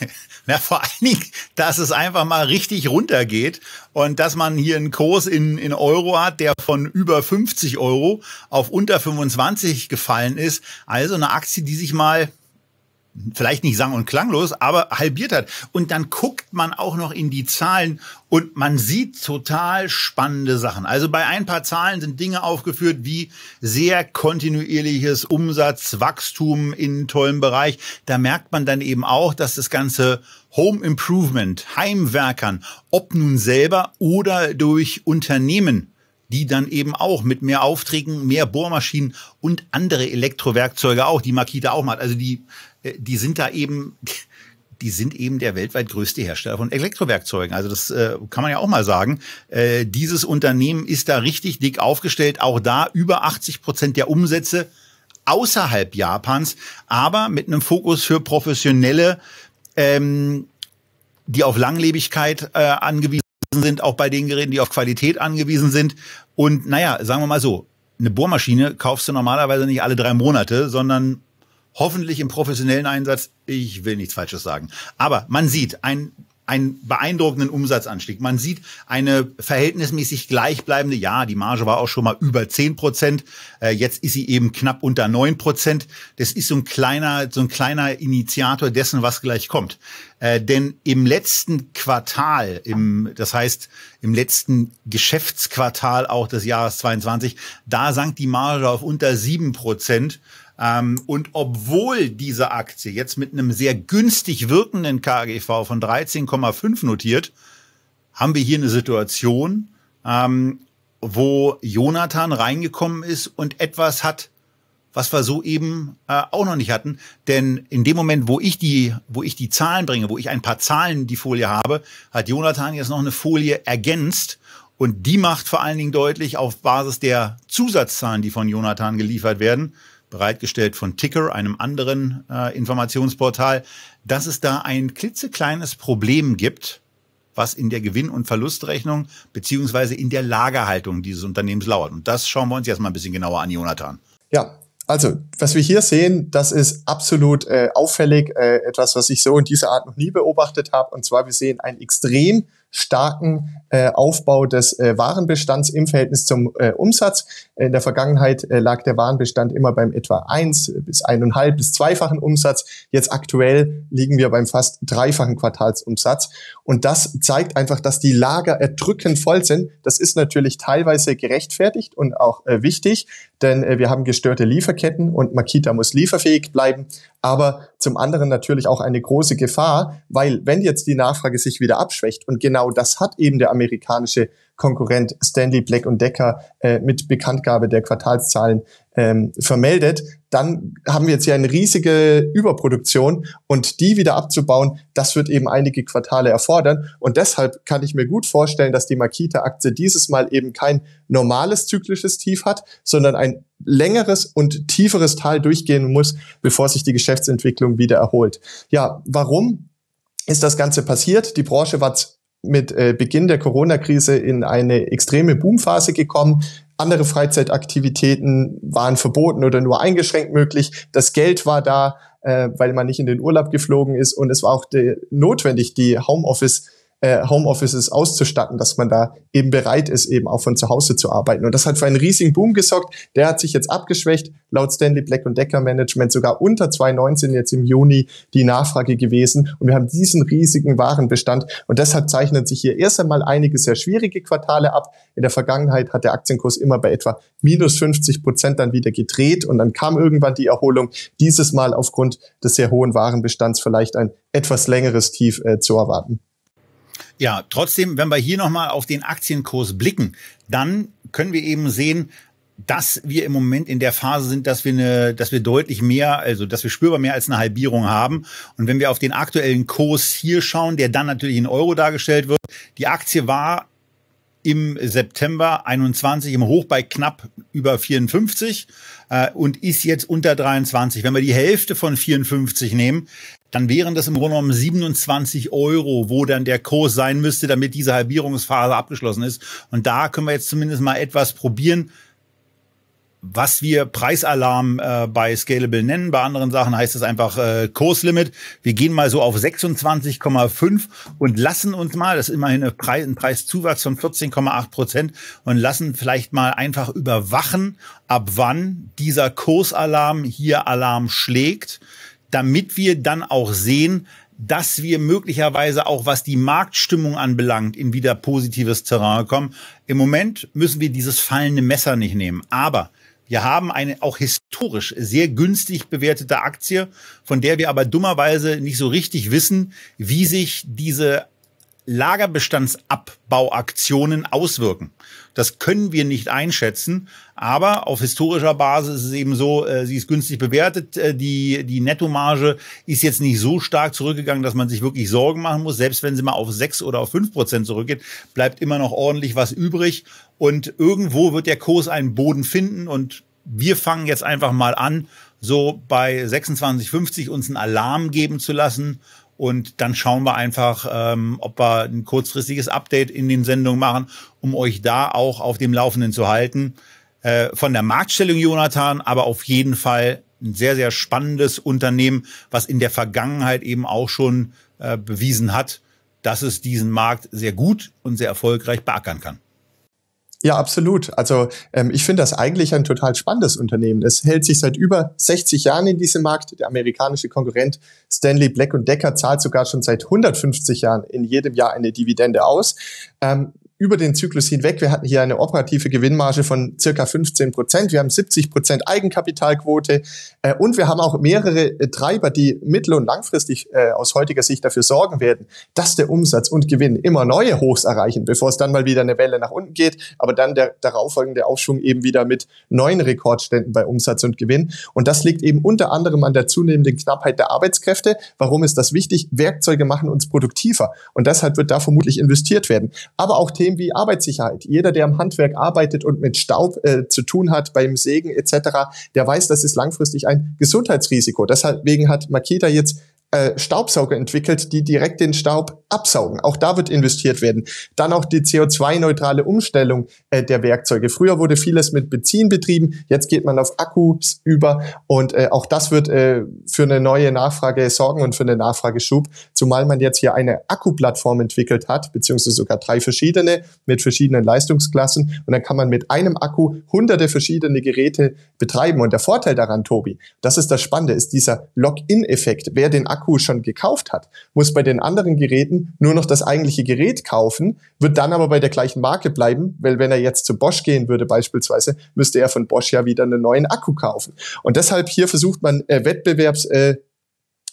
Na, vor allen Dingen, dass es einfach mal richtig runtergeht und dass man hier einen Kurs in, in Euro hat, der von über 50 Euro auf unter 25 gefallen ist. Also eine Aktie, die sich mal vielleicht nicht sang- und klanglos, aber halbiert hat. Und dann guckt man auch noch in die Zahlen und man sieht total spannende Sachen. Also bei ein paar Zahlen sind Dinge aufgeführt wie sehr kontinuierliches Umsatzwachstum in tollem Bereich. Da merkt man dann eben auch, dass das ganze Home Improvement, Heimwerkern, ob nun selber oder durch Unternehmen die dann eben auch mit mehr Aufträgen, mehr Bohrmaschinen und andere Elektrowerkzeuge auch, die Makita auch macht. Also die, äh, die sind da eben, die sind eben der weltweit größte Hersteller von Elektrowerkzeugen. Also das äh, kann man ja auch mal sagen. Äh, dieses Unternehmen ist da richtig dick aufgestellt. Auch da über 80 Prozent der Umsätze außerhalb Japans, aber mit einem Fokus für professionelle, ähm, die auf Langlebigkeit äh, angewiesen sind, auch bei den Geräten, die auf Qualität angewiesen sind. Und naja, sagen wir mal so, eine Bohrmaschine kaufst du normalerweise nicht alle drei Monate, sondern hoffentlich im professionellen Einsatz. Ich will nichts Falsches sagen. Aber man sieht, ein einen beeindruckenden Umsatzanstieg. Man sieht eine verhältnismäßig gleichbleibende, ja, die Marge war auch schon mal über zehn Prozent, äh, jetzt ist sie eben knapp unter neun Prozent. Das ist so ein kleiner, so ein kleiner Initiator dessen, was gleich kommt. Äh, denn im letzten Quartal, im, das heißt im letzten Geschäftsquartal auch des Jahres 22, da sank die Marge auf unter sieben Prozent. Ähm, und obwohl diese Aktie jetzt mit einem sehr günstig wirkenden KGV von 13,5 notiert, haben wir hier eine Situation, ähm, wo Jonathan reingekommen ist und etwas hat, was wir so eben äh, auch noch nicht hatten. Denn in dem Moment, wo ich die, wo ich die Zahlen bringe, wo ich ein paar Zahlen in die Folie habe, hat Jonathan jetzt noch eine Folie ergänzt. Und die macht vor allen Dingen deutlich auf Basis der Zusatzzahlen, die von Jonathan geliefert werden, bereitgestellt von Ticker, einem anderen äh, Informationsportal, dass es da ein klitzekleines Problem gibt, was in der Gewinn- und Verlustrechnung beziehungsweise in der Lagerhaltung dieses Unternehmens lauert. Und das schauen wir uns jetzt mal ein bisschen genauer an, Jonathan. Ja, also, was wir hier sehen, das ist absolut äh, auffällig, äh, etwas, was ich so in dieser Art noch nie beobachtet habe. Und zwar, wir sehen ein extrem starken äh, Aufbau des äh, Warenbestands im Verhältnis zum äh, Umsatz. In der Vergangenheit äh, lag der Warenbestand immer beim etwa eins bis eineinhalb bis zweifachen Umsatz. Jetzt aktuell liegen wir beim fast dreifachen Quartalsumsatz. Und das zeigt einfach, dass die Lager erdrückend voll sind. Das ist natürlich teilweise gerechtfertigt und auch äh, wichtig, denn äh, wir haben gestörte Lieferketten und Makita muss lieferfähig bleiben aber zum anderen natürlich auch eine große Gefahr, weil wenn jetzt die Nachfrage sich wieder abschwächt und genau das hat eben der amerikanische Konkurrent Stanley Black Decker äh, mit Bekanntgabe der Quartalszahlen ähm, vermeldet, dann haben wir jetzt hier eine riesige Überproduktion und die wieder abzubauen, das wird eben einige Quartale erfordern. Und deshalb kann ich mir gut vorstellen, dass die Makita-Aktie dieses Mal eben kein normales zyklisches Tief hat, sondern ein längeres und tieferes Tal durchgehen muss, bevor sich die Geschäftsentwicklung wieder erholt. Ja, warum? ist das Ganze passiert. Die Branche war mit äh, Beginn der Corona-Krise in eine extreme Boomphase gekommen. Andere Freizeitaktivitäten waren verboten oder nur eingeschränkt möglich. Das Geld war da, äh, weil man nicht in den Urlaub geflogen ist. Und es war auch notwendig, die Homeoffice äh, Homeoffices auszustatten, dass man da eben bereit ist, eben auch von zu Hause zu arbeiten. Und das hat für einen riesigen Boom gesorgt. Der hat sich jetzt abgeschwächt. Laut Stanley Black und Decker Management sogar unter 2019 jetzt im Juni die Nachfrage gewesen. Und wir haben diesen riesigen Warenbestand. Und deshalb zeichnen sich hier erst einmal einige sehr schwierige Quartale ab. In der Vergangenheit hat der Aktienkurs immer bei etwa minus 50 Prozent dann wieder gedreht. Und dann kam irgendwann die Erholung. Dieses Mal aufgrund des sehr hohen Warenbestands vielleicht ein etwas längeres Tief äh, zu erwarten. Ja, trotzdem, wenn wir hier nochmal auf den Aktienkurs blicken, dann können wir eben sehen, dass wir im Moment in der Phase sind, dass wir eine, dass wir deutlich mehr, also dass wir spürbar mehr als eine Halbierung haben. Und wenn wir auf den aktuellen Kurs hier schauen, der dann natürlich in Euro dargestellt wird, die Aktie war im September 21 im Hoch bei knapp über 54 äh, und ist jetzt unter 23. Wenn wir die Hälfte von 54 nehmen, dann wären das im Grunde genommen 27 Euro, wo dann der Kurs sein müsste, damit diese Halbierungsphase abgeschlossen ist. Und da können wir jetzt zumindest mal etwas probieren, was wir Preisalarm äh, bei Scalable nennen. Bei anderen Sachen heißt es einfach äh, Kurslimit. Wir gehen mal so auf 26,5 und lassen uns mal, das ist immerhin ein, Preis, ein Preiszuwachs von 14,8 Prozent, und lassen vielleicht mal einfach überwachen, ab wann dieser Kursalarm hier Alarm schlägt damit wir dann auch sehen, dass wir möglicherweise auch, was die Marktstimmung anbelangt, in wieder positives Terrain kommen. Im Moment müssen wir dieses fallende Messer nicht nehmen. Aber wir haben eine auch historisch sehr günstig bewertete Aktie, von der wir aber dummerweise nicht so richtig wissen, wie sich diese Lagerbestandsabbauaktionen auswirken. Das können wir nicht einschätzen, aber auf historischer Basis ist es eben so, äh, sie ist günstig bewertet. Äh, die, die Nettomarge ist jetzt nicht so stark zurückgegangen, dass man sich wirklich Sorgen machen muss. Selbst wenn sie mal auf sechs oder auf fünf Prozent zurückgeht, bleibt immer noch ordentlich was übrig. Und irgendwo wird der Kurs einen Boden finden und wir fangen jetzt einfach mal an, so bei 26,50 uns einen Alarm geben zu lassen und dann schauen wir einfach, ähm, ob wir ein kurzfristiges Update in den Sendungen machen, um euch da auch auf dem Laufenden zu halten. Äh, von der Marktstellung, Jonathan, aber auf jeden Fall ein sehr, sehr spannendes Unternehmen, was in der Vergangenheit eben auch schon äh, bewiesen hat, dass es diesen Markt sehr gut und sehr erfolgreich beackern kann. Ja, absolut. Also ähm, ich finde das eigentlich ein total spannendes Unternehmen. Es hält sich seit über 60 Jahren in diesem Markt. Der amerikanische Konkurrent Stanley Black Decker zahlt sogar schon seit 150 Jahren in jedem Jahr eine Dividende aus. Ähm, über den Zyklus hinweg. Wir hatten hier eine operative Gewinnmarge von circa 15 Prozent. Wir haben 70 Prozent Eigenkapitalquote äh, und wir haben auch mehrere äh, Treiber, die mittel- und langfristig äh, aus heutiger Sicht dafür sorgen werden, dass der Umsatz und Gewinn immer neue Hochs erreichen, bevor es dann mal wieder eine Welle nach unten geht, aber dann der darauffolgende Aufschwung eben wieder mit neuen Rekordständen bei Umsatz und Gewinn. Und das liegt eben unter anderem an der zunehmenden Knappheit der Arbeitskräfte. Warum ist das wichtig? Werkzeuge machen uns produktiver und deshalb wird da vermutlich investiert werden. Aber auch Themen Themen wie Arbeitssicherheit. Jeder, der im Handwerk arbeitet und mit Staub äh, zu tun hat, beim Sägen etc., der weiß, das ist langfristig ein Gesundheitsrisiko. Deswegen hat Makita jetzt äh, Staubsauger entwickelt, die direkt den Staub absaugen. Auch da wird investiert werden. Dann auch die CO2-neutrale Umstellung äh, der Werkzeuge. Früher wurde vieles mit Benzin betrieben, jetzt geht man auf Akkus über und äh, auch das wird äh, für eine neue Nachfrage sorgen und für einen Nachfrageschub, zumal man jetzt hier eine Akkuplattform entwickelt hat, beziehungsweise sogar drei verschiedene mit verschiedenen Leistungsklassen und dann kann man mit einem Akku hunderte verschiedene Geräte betreiben und der Vorteil daran, Tobi, das ist das Spannende, ist dieser lock in effekt Wer den Akku schon gekauft hat, muss bei den anderen Geräten nur noch das eigentliche Gerät kaufen, wird dann aber bei der gleichen Marke bleiben, weil wenn er jetzt zu Bosch gehen würde beispielsweise, müsste er von Bosch ja wieder einen neuen Akku kaufen. Und deshalb hier versucht man äh, Wettbewerbs... Äh,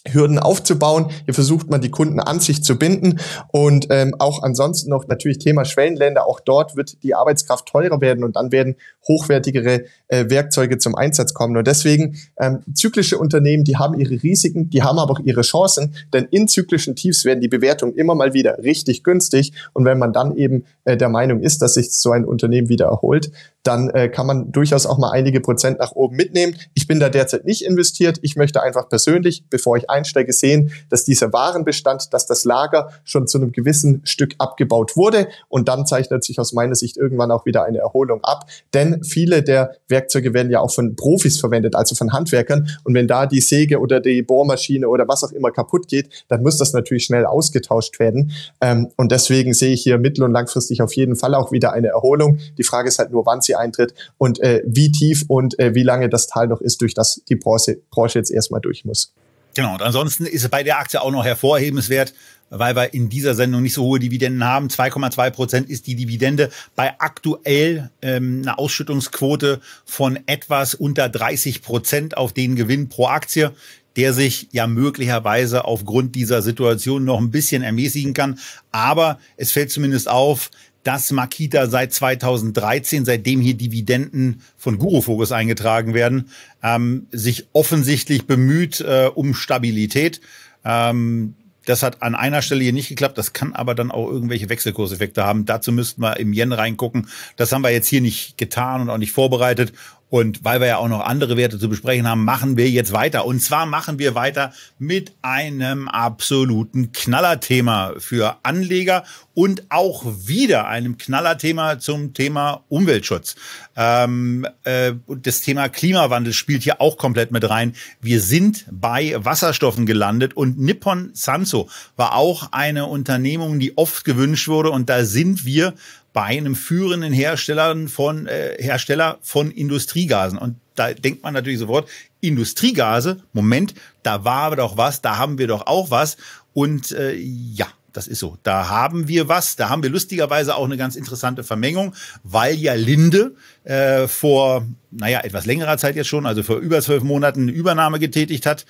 Hürden aufzubauen. Hier versucht man, die Kunden an sich zu binden. Und ähm, auch ansonsten noch natürlich Thema Schwellenländer. Auch dort wird die Arbeitskraft teurer werden und dann werden hochwertigere äh, Werkzeuge zum Einsatz kommen. Und deswegen ähm, zyklische Unternehmen, die haben ihre Risiken, die haben aber auch ihre Chancen, denn in zyklischen Tiefs werden die Bewertungen immer mal wieder richtig günstig. Und wenn man dann eben äh, der Meinung ist, dass sich so ein Unternehmen wieder erholt, dann äh, kann man durchaus auch mal einige Prozent nach oben mitnehmen. Ich bin da derzeit nicht investiert. Ich möchte einfach persönlich, bevor ich einsteige, sehen, dass dieser Warenbestand, dass das Lager schon zu einem gewissen Stück abgebaut wurde. Und dann zeichnet sich aus meiner Sicht irgendwann auch wieder eine Erholung ab. Denn viele der Werkzeuge werden ja auch von Profis verwendet, also von Handwerkern. Und wenn da die Säge oder die Bohrmaschine oder was auch immer kaputt geht, dann muss das natürlich schnell ausgetauscht werden. Ähm, und deswegen sehe ich hier mittel- und langfristig auf jeden Fall auch wieder eine Erholung. Die Frage ist halt nur, wann sie sie eintritt und äh, wie tief und äh, wie lange das Tal noch ist, durch das die Branche, Branche jetzt erstmal durch muss. Genau, und ansonsten ist bei der Aktie auch noch hervorhebenswert, weil wir in dieser Sendung nicht so hohe Dividenden haben. 2,2 Prozent ist die Dividende bei aktuell ähm, einer Ausschüttungsquote von etwas unter 30 Prozent auf den Gewinn pro Aktie der sich ja möglicherweise aufgrund dieser Situation noch ein bisschen ermäßigen kann. Aber es fällt zumindest auf, dass Makita seit 2013, seitdem hier Dividenden von Gurufokus eingetragen werden, ähm, sich offensichtlich bemüht äh, um Stabilität. Ähm, das hat an einer Stelle hier nicht geklappt. Das kann aber dann auch irgendwelche Wechselkurseffekte haben. Dazu müssten wir im Yen reingucken. Das haben wir jetzt hier nicht getan und auch nicht vorbereitet. Und weil wir ja auch noch andere Werte zu besprechen haben, machen wir jetzt weiter. Und zwar machen wir weiter mit einem absoluten Knallerthema für Anleger und auch wieder einem Knallerthema zum Thema Umweltschutz. Ähm, äh, das Thema Klimawandel spielt hier auch komplett mit rein. Wir sind bei Wasserstoffen gelandet und Nippon Sanso war auch eine Unternehmung, die oft gewünscht wurde. Und da sind wir bei einem führenden Hersteller von, äh, Hersteller von Industriegasen. Und da denkt man natürlich sofort, Industriegase, Moment, da war aber doch was, da haben wir doch auch was. Und äh, ja, das ist so. Da haben wir was. Da haben wir lustigerweise auch eine ganz interessante Vermengung, weil ja Linde äh, vor, naja, etwas längerer Zeit jetzt schon, also vor über zwölf Monaten eine Übernahme getätigt hat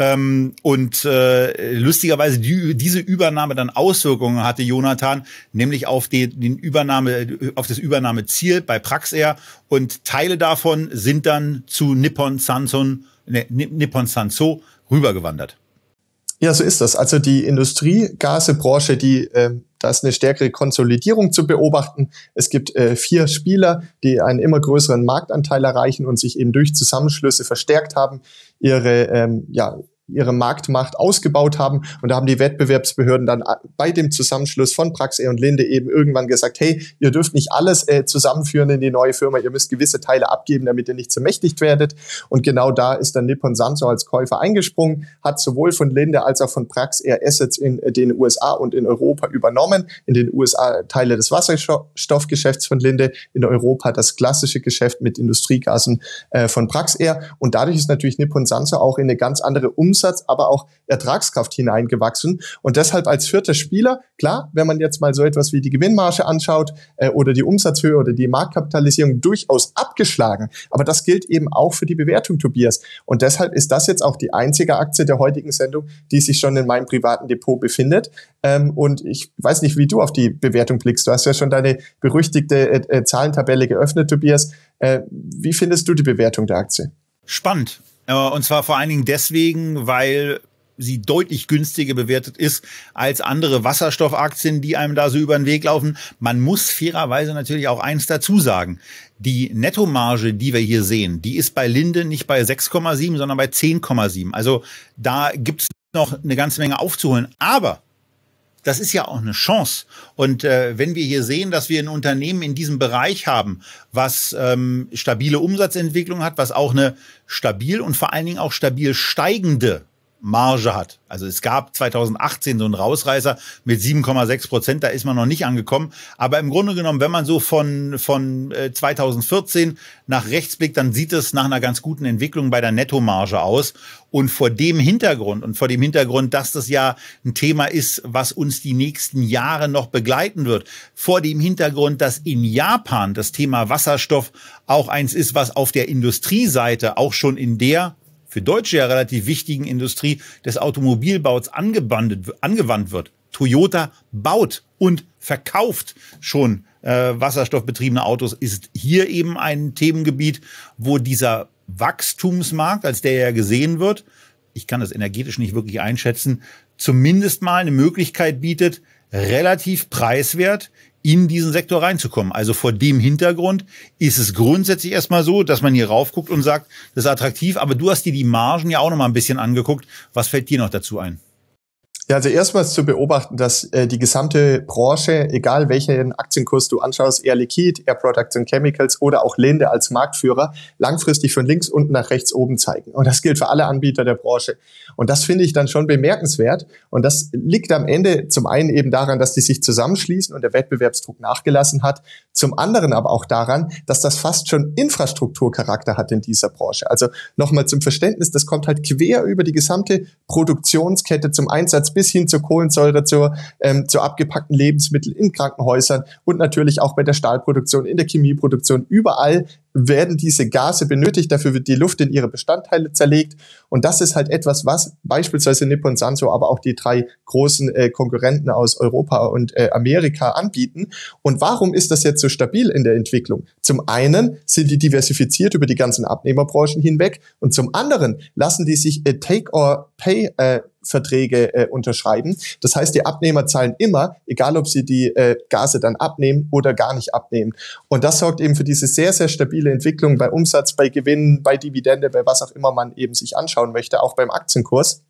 ähm, und äh, lustigerweise die, diese Übernahme dann Auswirkungen hatte Jonathan, nämlich auf die, den Übernahme, auf das Übernahmeziel bei Praxair und Teile davon sind dann zu Nippon Sanson, ne, Nippon Sanso rübergewandert. Ja, so ist das. Also die Industriegasebranche, die ähm, da ist eine stärkere Konsolidierung zu beobachten. Es gibt äh, vier Spieler, die einen immer größeren Marktanteil erreichen und sich eben durch Zusammenschlüsse verstärkt haben, ihre ähm, ja, ihre Marktmacht ausgebaut haben. Und da haben die Wettbewerbsbehörden dann äh, bei dem Zusammenschluss von Praxair und Linde eben irgendwann gesagt, hey, ihr dürft nicht alles äh, zusammenführen in die neue Firma, ihr müsst gewisse Teile abgeben, damit ihr nicht zermächtigt werdet. Und genau da ist dann Nippon Sanso als Käufer eingesprungen, hat sowohl von Linde als auch von Praxair Assets in äh, den USA und in Europa übernommen. In den USA Teile des Wasserstoffgeschäfts von Linde, in Europa das klassische Geschäft mit Industriegasen äh, von Praxair. Und dadurch ist natürlich Nippon Sanso auch in eine ganz andere Umsetzung Umsatz, aber auch Ertragskraft hineingewachsen. Und deshalb als vierter Spieler, klar, wenn man jetzt mal so etwas wie die Gewinnmarge anschaut äh, oder die Umsatzhöhe oder die Marktkapitalisierung durchaus abgeschlagen. Aber das gilt eben auch für die Bewertung, Tobias. Und deshalb ist das jetzt auch die einzige Aktie der heutigen Sendung, die sich schon in meinem privaten Depot befindet. Ähm, und ich weiß nicht, wie du auf die Bewertung blickst. Du hast ja schon deine berüchtigte äh, äh, Zahlentabelle geöffnet, Tobias. Äh, wie findest du die Bewertung der Aktie? Spannend. Äh, und zwar vor allen Dingen deswegen, weil sie deutlich günstiger bewertet ist als andere Wasserstoffaktien, die einem da so über den Weg laufen. Man muss fairerweise natürlich auch eins dazu sagen. Die Nettomarge, die wir hier sehen, die ist bei Linde nicht bei 6,7, sondern bei 10,7. Also da gibt es noch eine ganze Menge aufzuholen. Aber das ist ja auch eine Chance. Und äh, wenn wir hier sehen, dass wir ein Unternehmen in diesem Bereich haben, was ähm, stabile Umsatzentwicklung hat, was auch eine stabil und vor allen Dingen auch stabil steigende Marge hat. Also es gab 2018 so einen Rausreißer mit 7,6 Prozent, da ist man noch nicht angekommen. Aber im Grunde genommen, wenn man so von, von 2014 äh, nach rechts blickt, dann sieht es nach einer ganz guten Entwicklung bei der Nettomarge aus. Und vor dem Hintergrund und vor dem Hintergrund, dass das ja ein Thema ist, was uns die nächsten Jahre noch begleiten wird, vor dem Hintergrund, dass in Japan das Thema Wasserstoff auch eins ist, was auf der Industrieseite auch schon in der für Deutsche ja relativ wichtigen Industrie des Automobilbaus angewandt wird. Toyota baut und verkauft schon äh, wasserstoffbetriebene Autos, ist hier eben ein Themengebiet, wo dieser Wachstumsmarkt, als der ja gesehen wird, ich kann das energetisch nicht wirklich einschätzen, zumindest mal eine Möglichkeit bietet, relativ preiswert in diesen Sektor reinzukommen. Also vor dem Hintergrund ist es grundsätzlich erstmal so, dass man hier raufguckt und sagt, das ist attraktiv, aber du hast dir die Margen ja auch nochmal ein bisschen angeguckt. Was fällt dir noch dazu ein? Ja, also erstmals zu beobachten, dass äh, die gesamte Branche, egal welchen Aktienkurs du anschaust, Air Liquid, Air Products and Chemicals oder auch Linde als Marktführer, langfristig von links unten nach rechts oben zeigen. Und das gilt für alle Anbieter der Branche. Und das finde ich dann schon bemerkenswert. Und das liegt am Ende zum einen eben daran, dass die sich zusammenschließen und der Wettbewerbsdruck nachgelassen hat. Zum anderen aber auch daran, dass das fast schon Infrastrukturcharakter hat in dieser Branche. Also nochmal zum Verständnis, das kommt halt quer über die gesamte Produktionskette zum Einsatz bis hin zur Kohlensäure, zur, ähm, zu abgepackten Lebensmitteln in Krankenhäusern und natürlich auch bei der Stahlproduktion, in der Chemieproduktion. Überall werden diese Gase benötigt, dafür wird die Luft in ihre Bestandteile zerlegt. Und das ist halt etwas, was beispielsweise Nippon Sanso, aber auch die drei großen äh, Konkurrenten aus Europa und äh, Amerika anbieten. Und warum ist das jetzt so stabil in der Entwicklung? Zum einen sind die diversifiziert über die ganzen Abnehmerbranchen hinweg und zum anderen lassen die sich äh, Take-or-Pay-Modelle äh, Verträge äh, unterschreiben. Das heißt, die Abnehmer zahlen immer, egal ob sie die äh, Gase dann abnehmen oder gar nicht abnehmen. Und das sorgt eben für diese sehr, sehr stabile Entwicklung bei Umsatz, bei Gewinnen, bei Dividende, bei was auch immer man eben sich anschauen möchte, auch beim Aktienkurs.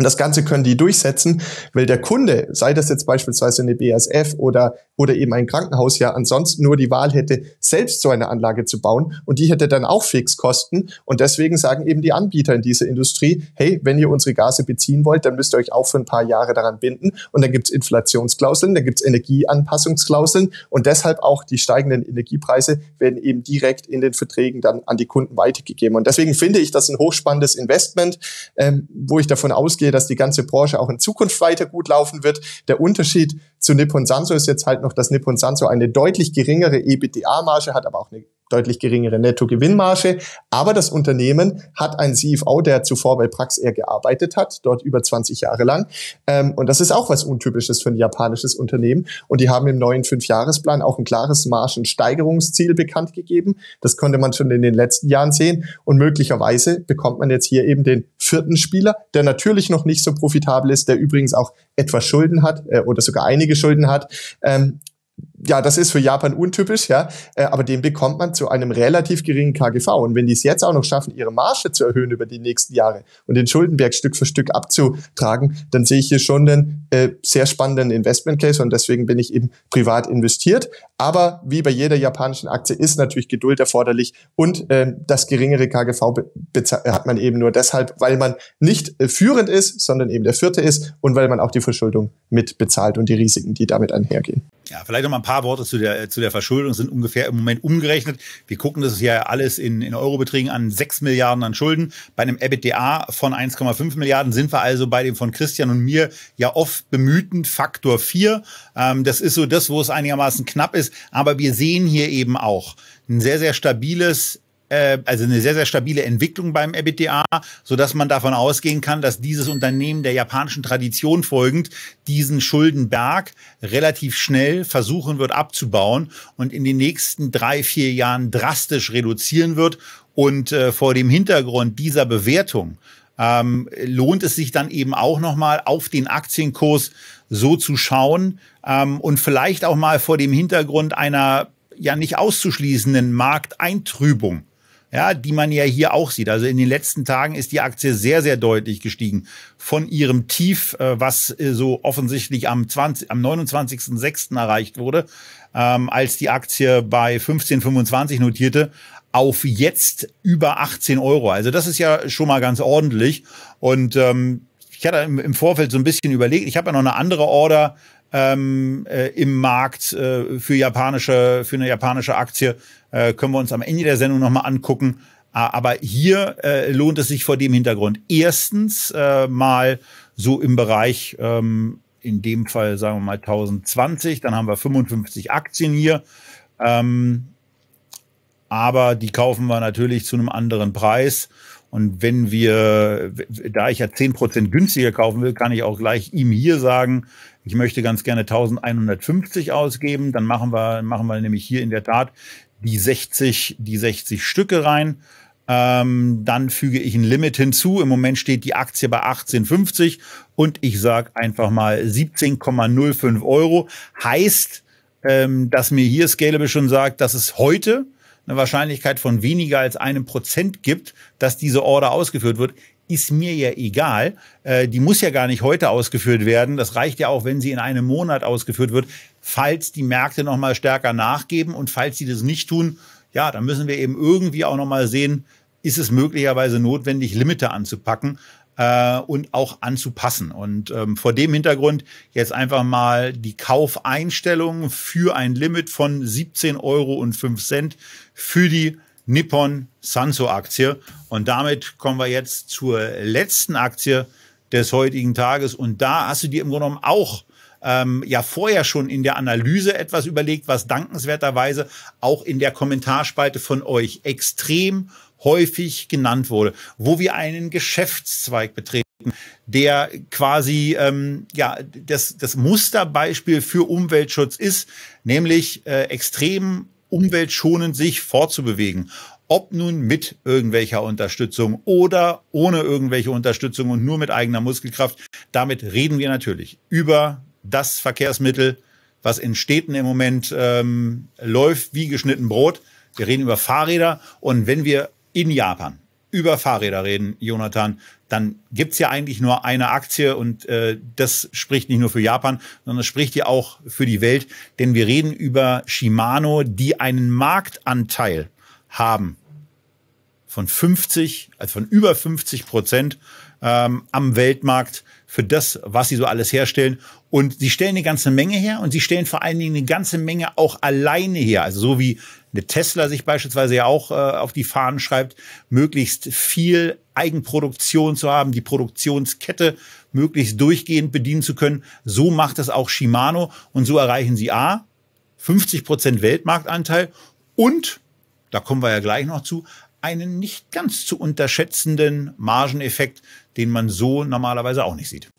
Und das Ganze können die durchsetzen, weil der Kunde, sei das jetzt beispielsweise eine BASF oder, oder eben ein Krankenhaus, ja ansonsten nur die Wahl hätte, selbst so eine Anlage zu bauen. Und die hätte dann auch Fixkosten. Und deswegen sagen eben die Anbieter in dieser Industrie, hey, wenn ihr unsere Gase beziehen wollt, dann müsst ihr euch auch für ein paar Jahre daran binden. Und dann gibt's Inflationsklauseln, dann gibt's Energieanpassungsklauseln. Und deshalb auch die steigenden Energiepreise werden eben direkt in den Verträgen dann an die Kunden weitergegeben. Und deswegen finde ich das ein hochspannendes Investment, ähm, wo ich davon ausgehe, sehe, dass die ganze Branche auch in Zukunft weiter gut laufen wird. Der Unterschied zu Nippon Sanso ist jetzt halt noch, dass Nippon Sanso eine deutlich geringere EBITDA-Marge hat, aber auch eine deutlich geringere Nettogewinnmarge. Aber das Unternehmen hat einen CFO, der zuvor bei Praxair gearbeitet hat, dort über 20 Jahre lang. Ähm, und das ist auch was Untypisches für ein japanisches Unternehmen. Und die haben im neuen Fünfjahresplan auch ein klares Margensteigerungsziel bekannt gegeben. Das konnte man schon in den letzten Jahren sehen. Und möglicherweise bekommt man jetzt hier eben den vierten Spieler, der natürlich noch nicht so profitabel ist, der übrigens auch etwas Schulden hat äh, oder sogar einige Schulden hat. Ähm, ja, das ist für Japan untypisch, ja, äh, aber den bekommt man zu einem relativ geringen KGV. Und wenn die es jetzt auch noch schaffen, ihre Marge zu erhöhen über die nächsten Jahre und den Schuldenberg Stück für Stück abzutragen, dann sehe ich hier schon einen äh, sehr spannenden Investment Case und deswegen bin ich eben privat investiert. Aber wie bei jeder japanischen Aktie ist natürlich Geduld erforderlich und äh, das geringere KGV hat man eben nur deshalb, weil man nicht äh, führend ist, sondern eben der vierte ist und weil man auch die Verschuldung mitbezahlt und die Risiken, die damit einhergehen. Ja, vielleicht noch mal ein paar Worte zu der, äh, zu der Verschuldung. Sind ungefähr im Moment umgerechnet. Wir gucken das ja alles in, in Eurobeträgen an. 6 Milliarden an Schulden. Bei einem EBITDA von 1,5 Milliarden sind wir also bei dem von Christian und mir ja oft bemühten Faktor 4. Ähm, das ist so das, wo es einigermaßen knapp ist. Aber wir sehen hier eben auch ein sehr, sehr stabiles äh, also eine sehr, sehr stabile Entwicklung beim EBITDA, so dass man davon ausgehen kann, dass dieses Unternehmen der japanischen Tradition folgend diesen Schuldenberg relativ schnell versuchen wird abzubauen und in den nächsten drei, vier Jahren drastisch reduzieren wird. Und äh, vor dem Hintergrund dieser Bewertung ähm, lohnt es sich dann eben auch nochmal auf den Aktienkurs so zu schauen ähm, und vielleicht auch mal vor dem Hintergrund einer ja nicht auszuschließenden Markteintrübung ja, die man ja hier auch sieht. Also in den letzten Tagen ist die Aktie sehr, sehr deutlich gestiegen von ihrem Tief, äh, was äh, so offensichtlich am, 20, am 29.06. erreicht wurde, ähm, als die Aktie bei 15,25 notierte, auf jetzt über 18 Euro. Also das ist ja schon mal ganz ordentlich. Und ähm, ich hatte im, im Vorfeld so ein bisschen überlegt, ich habe ja noch eine andere Order ähm, äh, im Markt äh, für japanische, für eine japanische Aktie. Äh, können wir uns am Ende der Sendung nochmal angucken. Aber hier äh, lohnt es sich vor dem Hintergrund. Erstens äh, mal so im Bereich, ähm, in dem Fall sagen wir mal 1020, dann haben wir 55 Aktien hier. Ähm, aber die kaufen wir natürlich zu einem anderen Preis. Und wenn wir, da ich ja 10% günstiger kaufen will, kann ich auch gleich ihm hier sagen, ich möchte ganz gerne 1150 ausgeben, dann machen wir, machen wir nämlich hier in der Tat die 60, die 60 Stücke rein. Ähm, dann füge ich ein Limit hinzu. Im Moment steht die Aktie bei 18,50 und ich sage einfach mal 17,05 Euro. Heißt, ähm, dass mir hier Scalable schon sagt, dass es heute eine Wahrscheinlichkeit von weniger als einem Prozent gibt, dass diese Order ausgeführt wird, ist mir ja egal. Äh, die muss ja gar nicht heute ausgeführt werden. Das reicht ja auch, wenn sie in einem Monat ausgeführt wird, falls die Märkte noch mal stärker nachgeben und falls sie das nicht tun, ja, dann müssen wir eben irgendwie auch noch mal sehen, ist es möglicherweise notwendig, Limite anzupacken äh, und auch anzupassen. Und ähm, vor dem Hintergrund jetzt einfach mal die Kaufeinstellung für ein Limit von 17,05 Euro für die Nippon Sanso Aktie. Und damit kommen wir jetzt zur letzten Aktie des heutigen Tages. Und da hast du dir im Grunde genommen auch ähm, ja vorher schon in der Analyse etwas überlegt, was dankenswerterweise auch in der Kommentarspalte von euch extrem häufig genannt wurde, wo wir einen Geschäftszweig betreten der quasi ähm, ja das, das Musterbeispiel für Umweltschutz ist, nämlich äh, extrem umweltschonend sich fortzubewegen. Ob nun mit irgendwelcher Unterstützung oder ohne irgendwelche Unterstützung und nur mit eigener Muskelkraft, damit reden wir natürlich über das Verkehrsmittel, was in Städten im Moment ähm, läuft wie geschnitten Brot. Wir reden über Fahrräder und wenn wir in Japan über Fahrräder reden, Jonathan, dann gibt's ja eigentlich nur eine Aktie und äh, das spricht nicht nur für Japan, sondern es spricht ja auch für die Welt, denn wir reden über Shimano, die einen Marktanteil haben von 50, also von über 50 Prozent ähm, am Weltmarkt für das, was sie so alles herstellen. Und sie stellen eine ganze Menge her und sie stellen vor allen Dingen eine ganze Menge auch alleine her. Also so wie eine Tesla sich beispielsweise ja auch äh, auf die Fahnen schreibt, möglichst viel Eigenproduktion zu haben, die Produktionskette möglichst durchgehend bedienen zu können. So macht es auch Shimano und so erreichen sie A, 50 Prozent Weltmarktanteil und, da kommen wir ja gleich noch zu, einen nicht ganz zu unterschätzenden Margeneffekt, den man so normalerweise auch nicht sieht.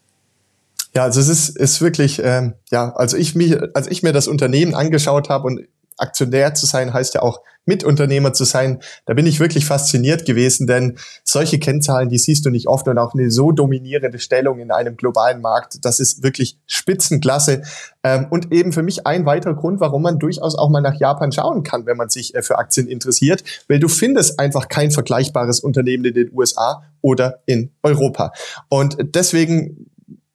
Ja, also es ist, ist wirklich, ähm, ja, als ich, mich, als ich mir das Unternehmen angeschaut habe und Aktionär zu sein heißt ja auch Mitunternehmer zu sein. Da bin ich wirklich fasziniert gewesen, denn solche Kennzahlen, die siehst du nicht oft und auch eine so dominierende Stellung in einem globalen Markt, das ist wirklich Spitzenklasse. Ähm, und eben für mich ein weiterer Grund, warum man durchaus auch mal nach Japan schauen kann, wenn man sich äh, für Aktien interessiert, weil du findest einfach kein vergleichbares Unternehmen in den USA oder in Europa. Und deswegen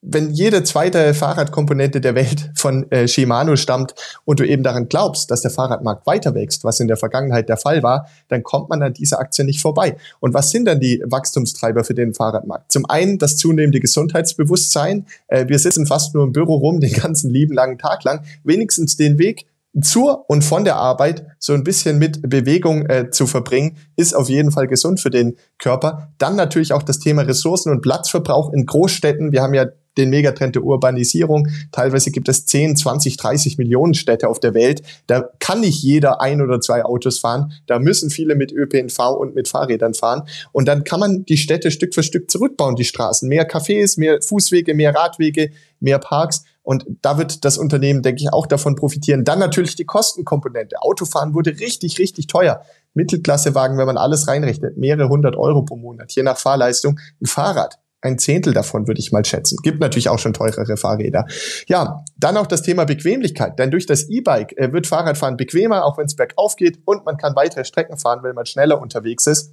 wenn jede zweite Fahrradkomponente der Welt von äh, Shimano stammt und du eben daran glaubst, dass der Fahrradmarkt weiter wächst, was in der Vergangenheit der Fall war, dann kommt man an dieser Aktie nicht vorbei. Und was sind dann die Wachstumstreiber für den Fahrradmarkt? Zum einen das zunehmende Gesundheitsbewusstsein. Äh, wir sitzen fast nur im Büro rum den ganzen lieben langen Tag lang. Wenigstens den Weg zur und von der Arbeit so ein bisschen mit Bewegung äh, zu verbringen, ist auf jeden Fall gesund für den Körper. Dann natürlich auch das Thema Ressourcen und Platzverbrauch in Großstädten. Wir haben ja den Megatrend der Urbanisierung. Teilweise gibt es 10, 20, 30 Millionen Städte auf der Welt. Da kann nicht jeder ein oder zwei Autos fahren. Da müssen viele mit ÖPNV und mit Fahrrädern fahren. Und dann kann man die Städte Stück für Stück zurückbauen, die Straßen. Mehr Cafés, mehr Fußwege, mehr Radwege, mehr Parks. Und da wird das Unternehmen, denke ich, auch davon profitieren. Dann natürlich die Kostenkomponente. Autofahren wurde richtig, richtig teuer. Mittelklassewagen, wenn man alles reinrechnet, mehrere hundert Euro pro Monat, je nach Fahrleistung, ein Fahrrad ein Zehntel davon, würde ich mal schätzen. Gibt natürlich auch schon teurere Fahrräder. Ja, dann auch das Thema Bequemlichkeit. Denn durch das E-Bike äh, wird Fahrradfahren bequemer, auch wenn es bergauf geht und man kann weitere Strecken fahren, wenn man schneller unterwegs ist.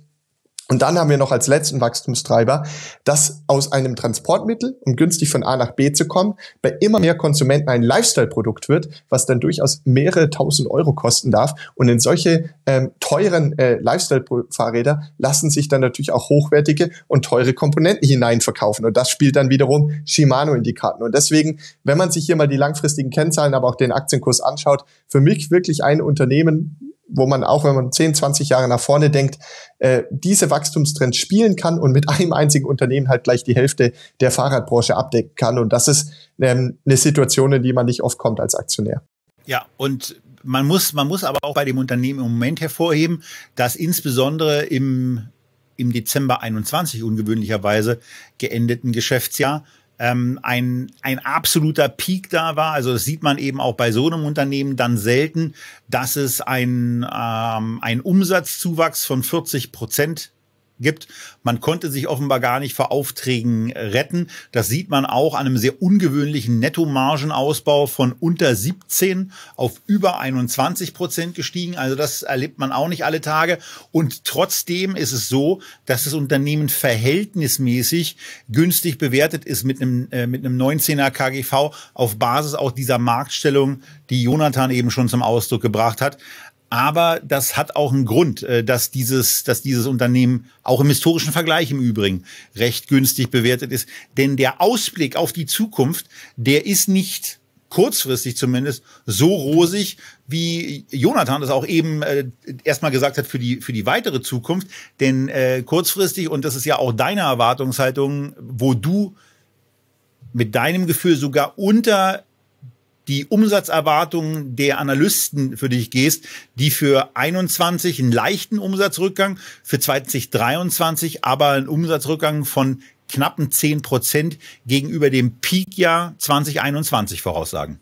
Und dann haben wir noch als letzten Wachstumstreiber, dass aus einem Transportmittel, um günstig von A nach B zu kommen, bei immer mehr Konsumenten ein Lifestyle-Produkt wird, was dann durchaus mehrere tausend Euro kosten darf. Und in solche ähm, teuren äh, Lifestyle-Fahrräder lassen sich dann natürlich auch hochwertige und teure Komponenten hineinverkaufen. Und das spielt dann wiederum Shimano in die Karten. Und deswegen, wenn man sich hier mal die langfristigen Kennzahlen, aber auch den Aktienkurs anschaut, für mich wirklich ein Unternehmen, wo man auch, wenn man 10, 20 Jahre nach vorne denkt, äh, diese Wachstumstrends spielen kann und mit einem einzigen Unternehmen halt gleich die Hälfte der Fahrradbranche abdecken kann. Und das ist ähm, eine Situation, in die man nicht oft kommt als Aktionär. Ja, und man muss, man muss aber auch bei dem Unternehmen im Moment hervorheben, dass insbesondere im, im Dezember 21 ungewöhnlicherweise geendeten Geschäftsjahr ähm, ein, ein absoluter Peak da war. Also das sieht man eben auch bei so einem Unternehmen dann selten, dass es ein, ähm, ein Umsatzzuwachs von 40 Prozent gibt. Man konnte sich offenbar gar nicht vor Aufträgen äh, retten. Das sieht man auch an einem sehr ungewöhnlichen Nettomargenausbau von unter 17 auf über 21 Prozent gestiegen. Also das erlebt man auch nicht alle Tage. Und trotzdem ist es so, dass das Unternehmen verhältnismäßig günstig bewertet ist mit einem, äh, mit einem 19er KGV auf Basis auch dieser Marktstellung, die Jonathan eben schon zum Ausdruck gebracht hat. Aber das hat auch einen Grund, äh, dass dieses, dass dieses Unternehmen auch im historischen Vergleich im Übrigen recht günstig bewertet ist. Denn der Ausblick auf die Zukunft, der ist nicht kurzfristig zumindest so rosig, wie Jonathan das auch eben äh, erstmal gesagt hat für die, für die weitere Zukunft. Denn äh, kurzfristig, und das ist ja auch deine Erwartungshaltung, wo du mit deinem Gefühl sogar unter die Umsatzerwartungen der Analysten für dich gehst, die für 21 einen leichten Umsatzrückgang, für 2023 aber einen Umsatzrückgang von knappen 10 Prozent gegenüber dem Peakjahr 2021 voraussagen.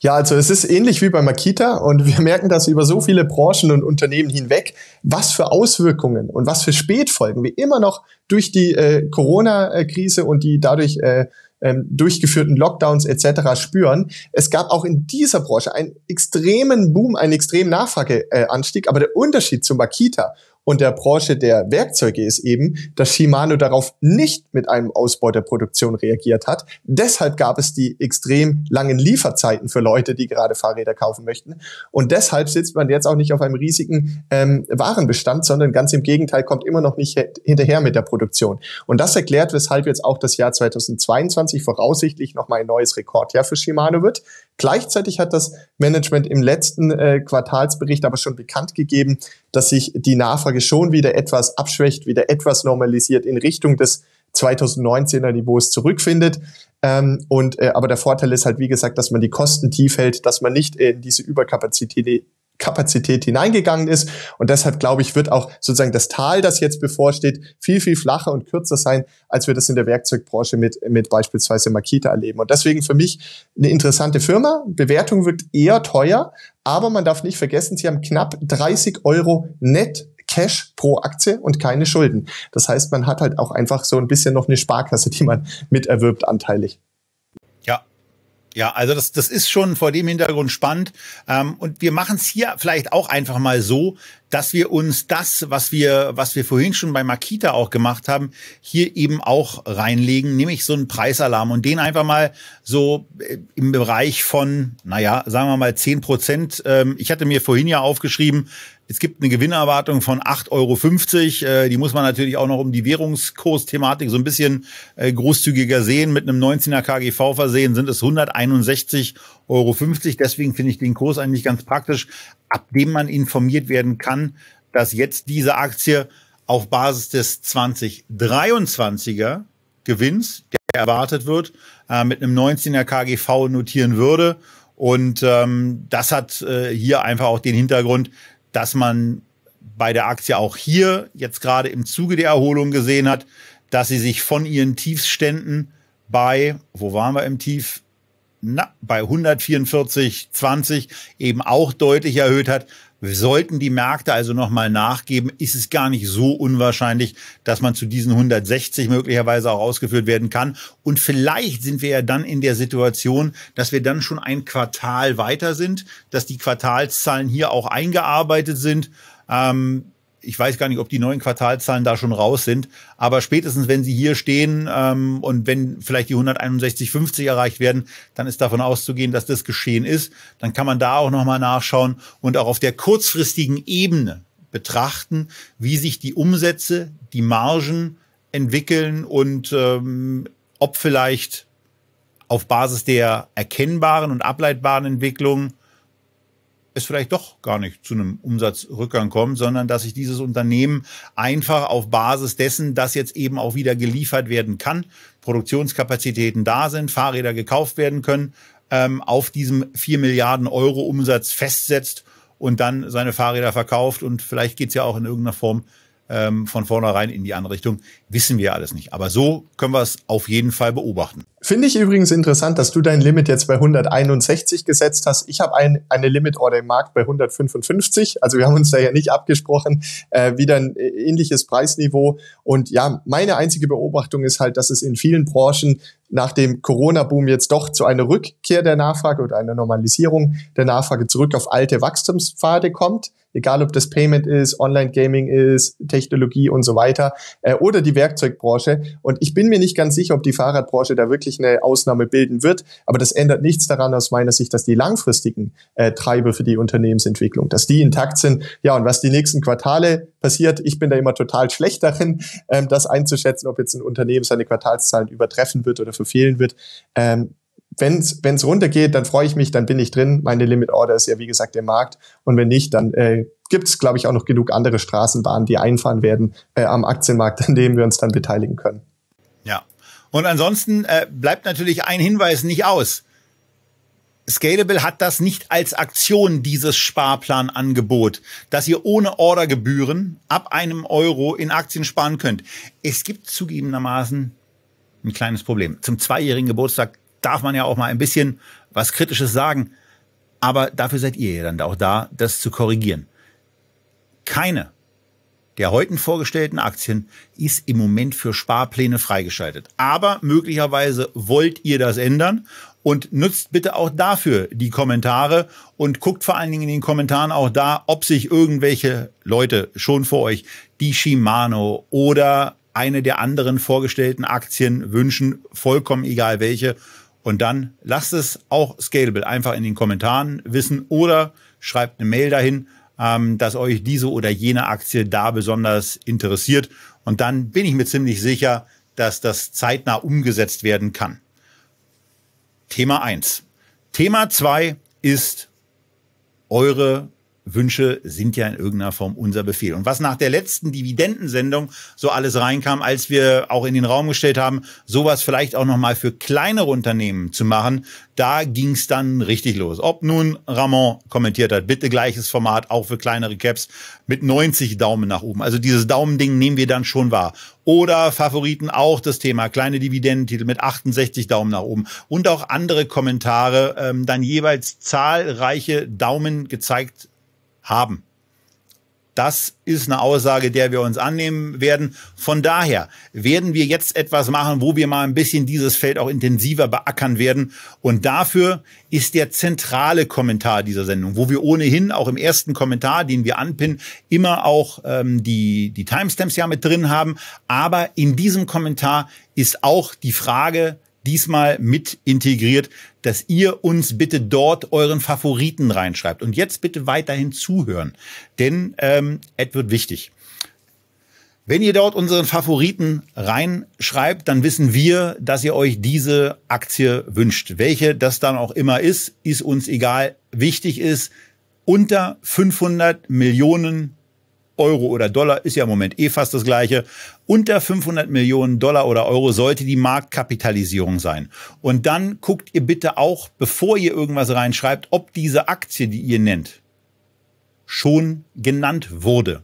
Ja, also es ist ähnlich wie bei Makita und wir merken das über so viele Branchen und Unternehmen hinweg, was für Auswirkungen und was für Spätfolgen wir immer noch durch die äh, Corona-Krise und die dadurch äh, ähm, durchgeführten Lockdowns etc. spüren. Es gab auch in dieser Branche einen extremen Boom, einen extremen Nachfrageanstieg, äh, aber der Unterschied zu Makita und der Branche der Werkzeuge ist eben, dass Shimano darauf nicht mit einem Ausbau der Produktion reagiert hat. Deshalb gab es die extrem langen Lieferzeiten für Leute, die gerade Fahrräder kaufen möchten. Und deshalb sitzt man jetzt auch nicht auf einem riesigen ähm, Warenbestand, sondern ganz im Gegenteil kommt immer noch nicht hinterher mit der Produktion. Und das erklärt, weshalb jetzt auch das Jahr 2022 voraussichtlich nochmal ein neues Rekordjahr für Shimano wird. Gleichzeitig hat das Management im letzten äh, Quartalsbericht aber schon bekannt gegeben, dass sich die Nachfrage schon wieder etwas abschwächt, wieder etwas normalisiert in Richtung des 2019er Niveaus zurückfindet. Ähm, und äh, aber der Vorteil ist halt, wie gesagt, dass man die Kosten tief hält, dass man nicht in diese Überkapazität Kapazität hineingegangen ist. Und deshalb, glaube ich, wird auch sozusagen das Tal, das jetzt bevorsteht, viel, viel flacher und kürzer sein, als wir das in der Werkzeugbranche mit, mit beispielsweise Makita erleben. Und deswegen für mich eine interessante Firma. Bewertung wirkt eher teuer, aber man darf nicht vergessen, sie haben knapp 30 Euro net Cash pro Aktie und keine Schulden. Das heißt, man hat halt auch einfach so ein bisschen noch eine Sparkasse, die man miterwirbt anteilig. Ja, also das, das ist schon vor dem Hintergrund spannend. Ähm, und wir machen es hier vielleicht auch einfach mal so, dass wir uns das, was wir, was wir vorhin schon bei Makita auch gemacht haben, hier eben auch reinlegen, nämlich so einen Preisalarm und den einfach mal so äh, im Bereich von, naja, sagen wir mal zehn Prozent. Ähm, ich hatte mir vorhin ja aufgeschrieben, es gibt eine Gewinnerwartung von 8,50 Euro. Äh, die muss man natürlich auch noch um die Währungskursthematik so ein bisschen äh, großzügiger sehen. Mit einem 19er KGV versehen sind es 161,50 Euro. Deswegen finde ich den Kurs eigentlich ganz praktisch, ab dem man informiert werden kann, dass jetzt diese Aktie auf Basis des 2023er Gewinns, der erwartet wird, äh, mit einem 19er KGV notieren würde. Und ähm, das hat äh, hier einfach auch den Hintergrund, dass man bei der Aktie auch hier jetzt gerade im Zuge der Erholung gesehen hat, dass sie sich von ihren Tiefsständen bei, wo waren wir im Tief? Na, bei 144,20 eben auch deutlich erhöht hat. Sollten die Märkte also nochmal nachgeben, ist es gar nicht so unwahrscheinlich, dass man zu diesen 160 möglicherweise auch ausgeführt werden kann. Und vielleicht sind wir ja dann in der Situation, dass wir dann schon ein Quartal weiter sind, dass die Quartalszahlen hier auch eingearbeitet sind. Ähm, ich weiß gar nicht, ob die neuen Quartalzahlen da schon raus sind, aber spätestens, wenn sie hier stehen ähm, und wenn vielleicht die 161,50 erreicht werden, dann ist davon auszugehen, dass das geschehen ist. Dann kann man da auch nochmal nachschauen und auch auf der kurzfristigen Ebene betrachten, wie sich die Umsätze, die Margen entwickeln und ähm, ob vielleicht auf Basis der erkennbaren und ableitbaren Entwicklungen es vielleicht doch gar nicht zu einem Umsatzrückgang kommt, sondern dass sich dieses Unternehmen einfach auf Basis dessen, dass jetzt eben auch wieder geliefert werden kann, Produktionskapazitäten da sind, Fahrräder gekauft werden können, ähm, auf diesem 4 Milliarden Euro Umsatz festsetzt und dann seine Fahrräder verkauft und vielleicht geht es ja auch in irgendeiner Form ähm, von vornherein in die andere Richtung. Wissen wir alles nicht. Aber so können wir es auf jeden Fall beobachten. Finde ich übrigens interessant, dass du dein Limit jetzt bei 161 gesetzt hast. Ich habe ein, eine Limit-Order im Markt bei 155. Also wir haben uns da ja nicht abgesprochen. Äh, wieder ein äh, ähnliches Preisniveau. Und ja, meine einzige Beobachtung ist halt, dass es in vielen Branchen nach dem Corona-Boom jetzt doch zu einer Rückkehr der Nachfrage oder einer Normalisierung der Nachfrage zurück auf alte Wachstumspfade kommt egal ob das Payment ist, Online-Gaming ist, Technologie und so weiter, äh, oder die Werkzeugbranche. Und ich bin mir nicht ganz sicher, ob die Fahrradbranche da wirklich eine Ausnahme bilden wird, aber das ändert nichts daran aus meiner Sicht, dass die langfristigen äh, Treiber für die Unternehmensentwicklung, dass die intakt sind. Ja, und was die nächsten Quartale passiert, ich bin da immer total schlecht darin, ähm, das einzuschätzen, ob jetzt ein Unternehmen seine Quartalszahlen übertreffen wird oder verfehlen wird. Ähm, wenn es runtergeht, dann freue ich mich, dann bin ich drin. Meine Limit Order ist ja, wie gesagt, der Markt. Und wenn nicht, dann äh, gibt es, glaube ich, auch noch genug andere Straßenbahnen, die einfahren werden äh, am Aktienmarkt, an dem wir uns dann beteiligen können. Ja. Und ansonsten äh, bleibt natürlich ein Hinweis nicht aus. Scalable hat das nicht als Aktion, dieses Sparplanangebot, dass ihr ohne Ordergebühren ab einem Euro in Aktien sparen könnt. Es gibt zugegebenermaßen ein kleines Problem. Zum zweijährigen Geburtstag darf man ja auch mal ein bisschen was Kritisches sagen. Aber dafür seid ihr ja dann auch da, das zu korrigieren. Keine der heute vorgestellten Aktien ist im Moment für Sparpläne freigeschaltet. Aber möglicherweise wollt ihr das ändern und nutzt bitte auch dafür die Kommentare und guckt vor allen Dingen in den Kommentaren auch da, ob sich irgendwelche Leute schon vor euch die Shimano oder eine der anderen vorgestellten Aktien wünschen, vollkommen egal welche. Und dann lasst es auch scalable einfach in den Kommentaren wissen oder schreibt eine Mail dahin, ähm, dass euch diese oder jene Aktie da besonders interessiert. Und dann bin ich mir ziemlich sicher, dass das zeitnah umgesetzt werden kann. Thema eins. Thema zwei ist eure Wünsche sind ja in irgendeiner Form unser Befehl. Und was nach der letzten Dividendensendung so alles reinkam, als wir auch in den Raum gestellt haben, sowas vielleicht auch nochmal für kleinere Unternehmen zu machen, da ging es dann richtig los. Ob nun Ramon kommentiert hat, bitte gleiches Format, auch für kleinere Caps, mit 90 Daumen nach oben. Also dieses Daumending nehmen wir dann schon wahr. Oder Favoriten auch das Thema, kleine Dividendentitel mit 68 Daumen nach oben. Und auch andere Kommentare, ähm, dann jeweils zahlreiche Daumen gezeigt haben. Das ist eine Aussage, der wir uns annehmen werden. Von daher werden wir jetzt etwas machen, wo wir mal ein bisschen dieses Feld auch intensiver beackern werden. Und dafür ist der zentrale Kommentar dieser Sendung, wo wir ohnehin auch im ersten Kommentar, den wir anpinnen, immer auch ähm, die, die Timestamps ja mit drin haben. Aber in diesem Kommentar ist auch die Frage diesmal mit integriert, dass ihr uns bitte dort euren Favoriten reinschreibt. Und jetzt bitte weiterhin zuhören, denn ähm, Ed wird wichtig. Wenn ihr dort unseren Favoriten reinschreibt, dann wissen wir, dass ihr euch diese Aktie wünscht. Welche das dann auch immer ist, ist uns egal. Wichtig ist, unter 500 Millionen Euro oder Dollar ist ja im Moment eh fast das gleiche. Unter 500 Millionen Dollar oder Euro sollte die Marktkapitalisierung sein. Und dann guckt ihr bitte auch, bevor ihr irgendwas reinschreibt, ob diese Aktie, die ihr nennt, schon genannt wurde.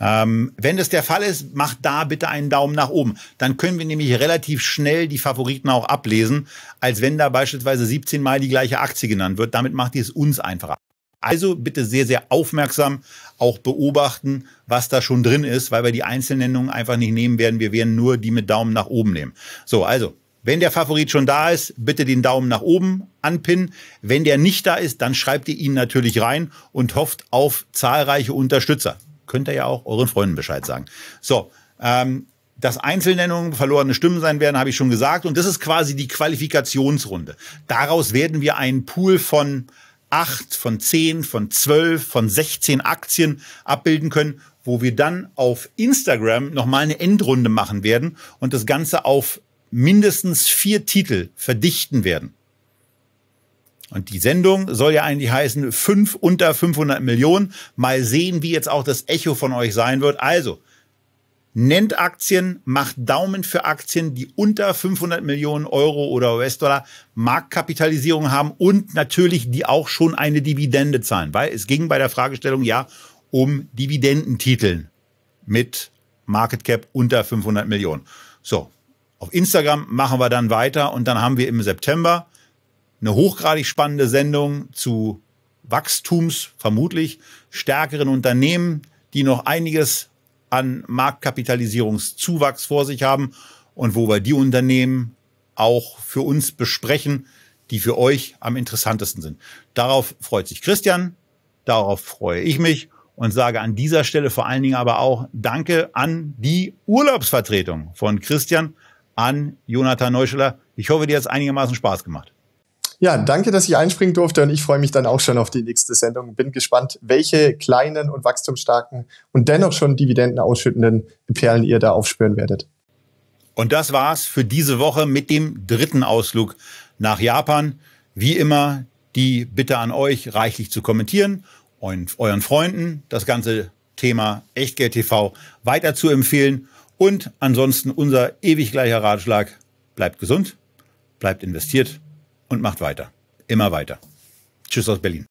Ähm, wenn das der Fall ist, macht da bitte einen Daumen nach oben. Dann können wir nämlich relativ schnell die Favoriten auch ablesen, als wenn da beispielsweise 17 Mal die gleiche Aktie genannt wird. Damit macht ihr es uns einfacher. Also bitte sehr, sehr aufmerksam auch beobachten, was da schon drin ist, weil wir die Einzelnennungen einfach nicht nehmen werden. Wir werden nur die mit Daumen nach oben nehmen. So, also wenn der Favorit schon da ist, bitte den Daumen nach oben anpinnen. Wenn der nicht da ist, dann schreibt ihr ihn natürlich rein und hofft auf zahlreiche Unterstützer. Könnt ihr ja auch euren Freunden Bescheid sagen. So, ähm, dass Einzelnennungen verlorene Stimmen sein werden, habe ich schon gesagt. Und das ist quasi die Qualifikationsrunde. Daraus werden wir einen Pool von acht, von zehn, von zwölf, von 16 Aktien abbilden können, wo wir dann auf Instagram nochmal eine Endrunde machen werden und das Ganze auf mindestens vier Titel verdichten werden. Und die Sendung soll ja eigentlich heißen, 5 unter 500 Millionen. Mal sehen, wie jetzt auch das Echo von euch sein wird. Also, nennt Aktien, macht Daumen für Aktien, die unter 500 Millionen Euro oder US-Dollar Marktkapitalisierung haben und natürlich die auch schon eine Dividende zahlen, weil es ging bei der Fragestellung ja um Dividendentiteln mit Market Cap unter 500 Millionen. So, auf Instagram machen wir dann weiter und dann haben wir im September eine hochgradig spannende Sendung zu Wachstums, vermutlich stärkeren Unternehmen, die noch einiges an Marktkapitalisierungszuwachs vor sich haben und wo wir die Unternehmen auch für uns besprechen, die für euch am interessantesten sind. Darauf freut sich Christian, darauf freue ich mich und sage an dieser Stelle vor allen Dingen aber auch Danke an die Urlaubsvertretung von Christian, an Jonathan Neuscheler. Ich hoffe, dir hat es einigermaßen Spaß gemacht. Ja, danke, dass ich einspringen durfte und ich freue mich dann auch schon auf die nächste Sendung. Bin gespannt, welche kleinen und wachstumsstarken und dennoch schon Dividenden ausschüttenden Perlen ihr da aufspüren werdet. Und das war's für diese Woche mit dem dritten Ausflug nach Japan. Wie immer die Bitte an euch, reichlich zu kommentieren und euren Freunden das ganze Thema Echtgeld TV weiter zu empfehlen. Und ansonsten unser ewig gleicher Ratschlag, bleibt gesund, bleibt investiert und macht weiter. Immer weiter. Tschüss aus Berlin.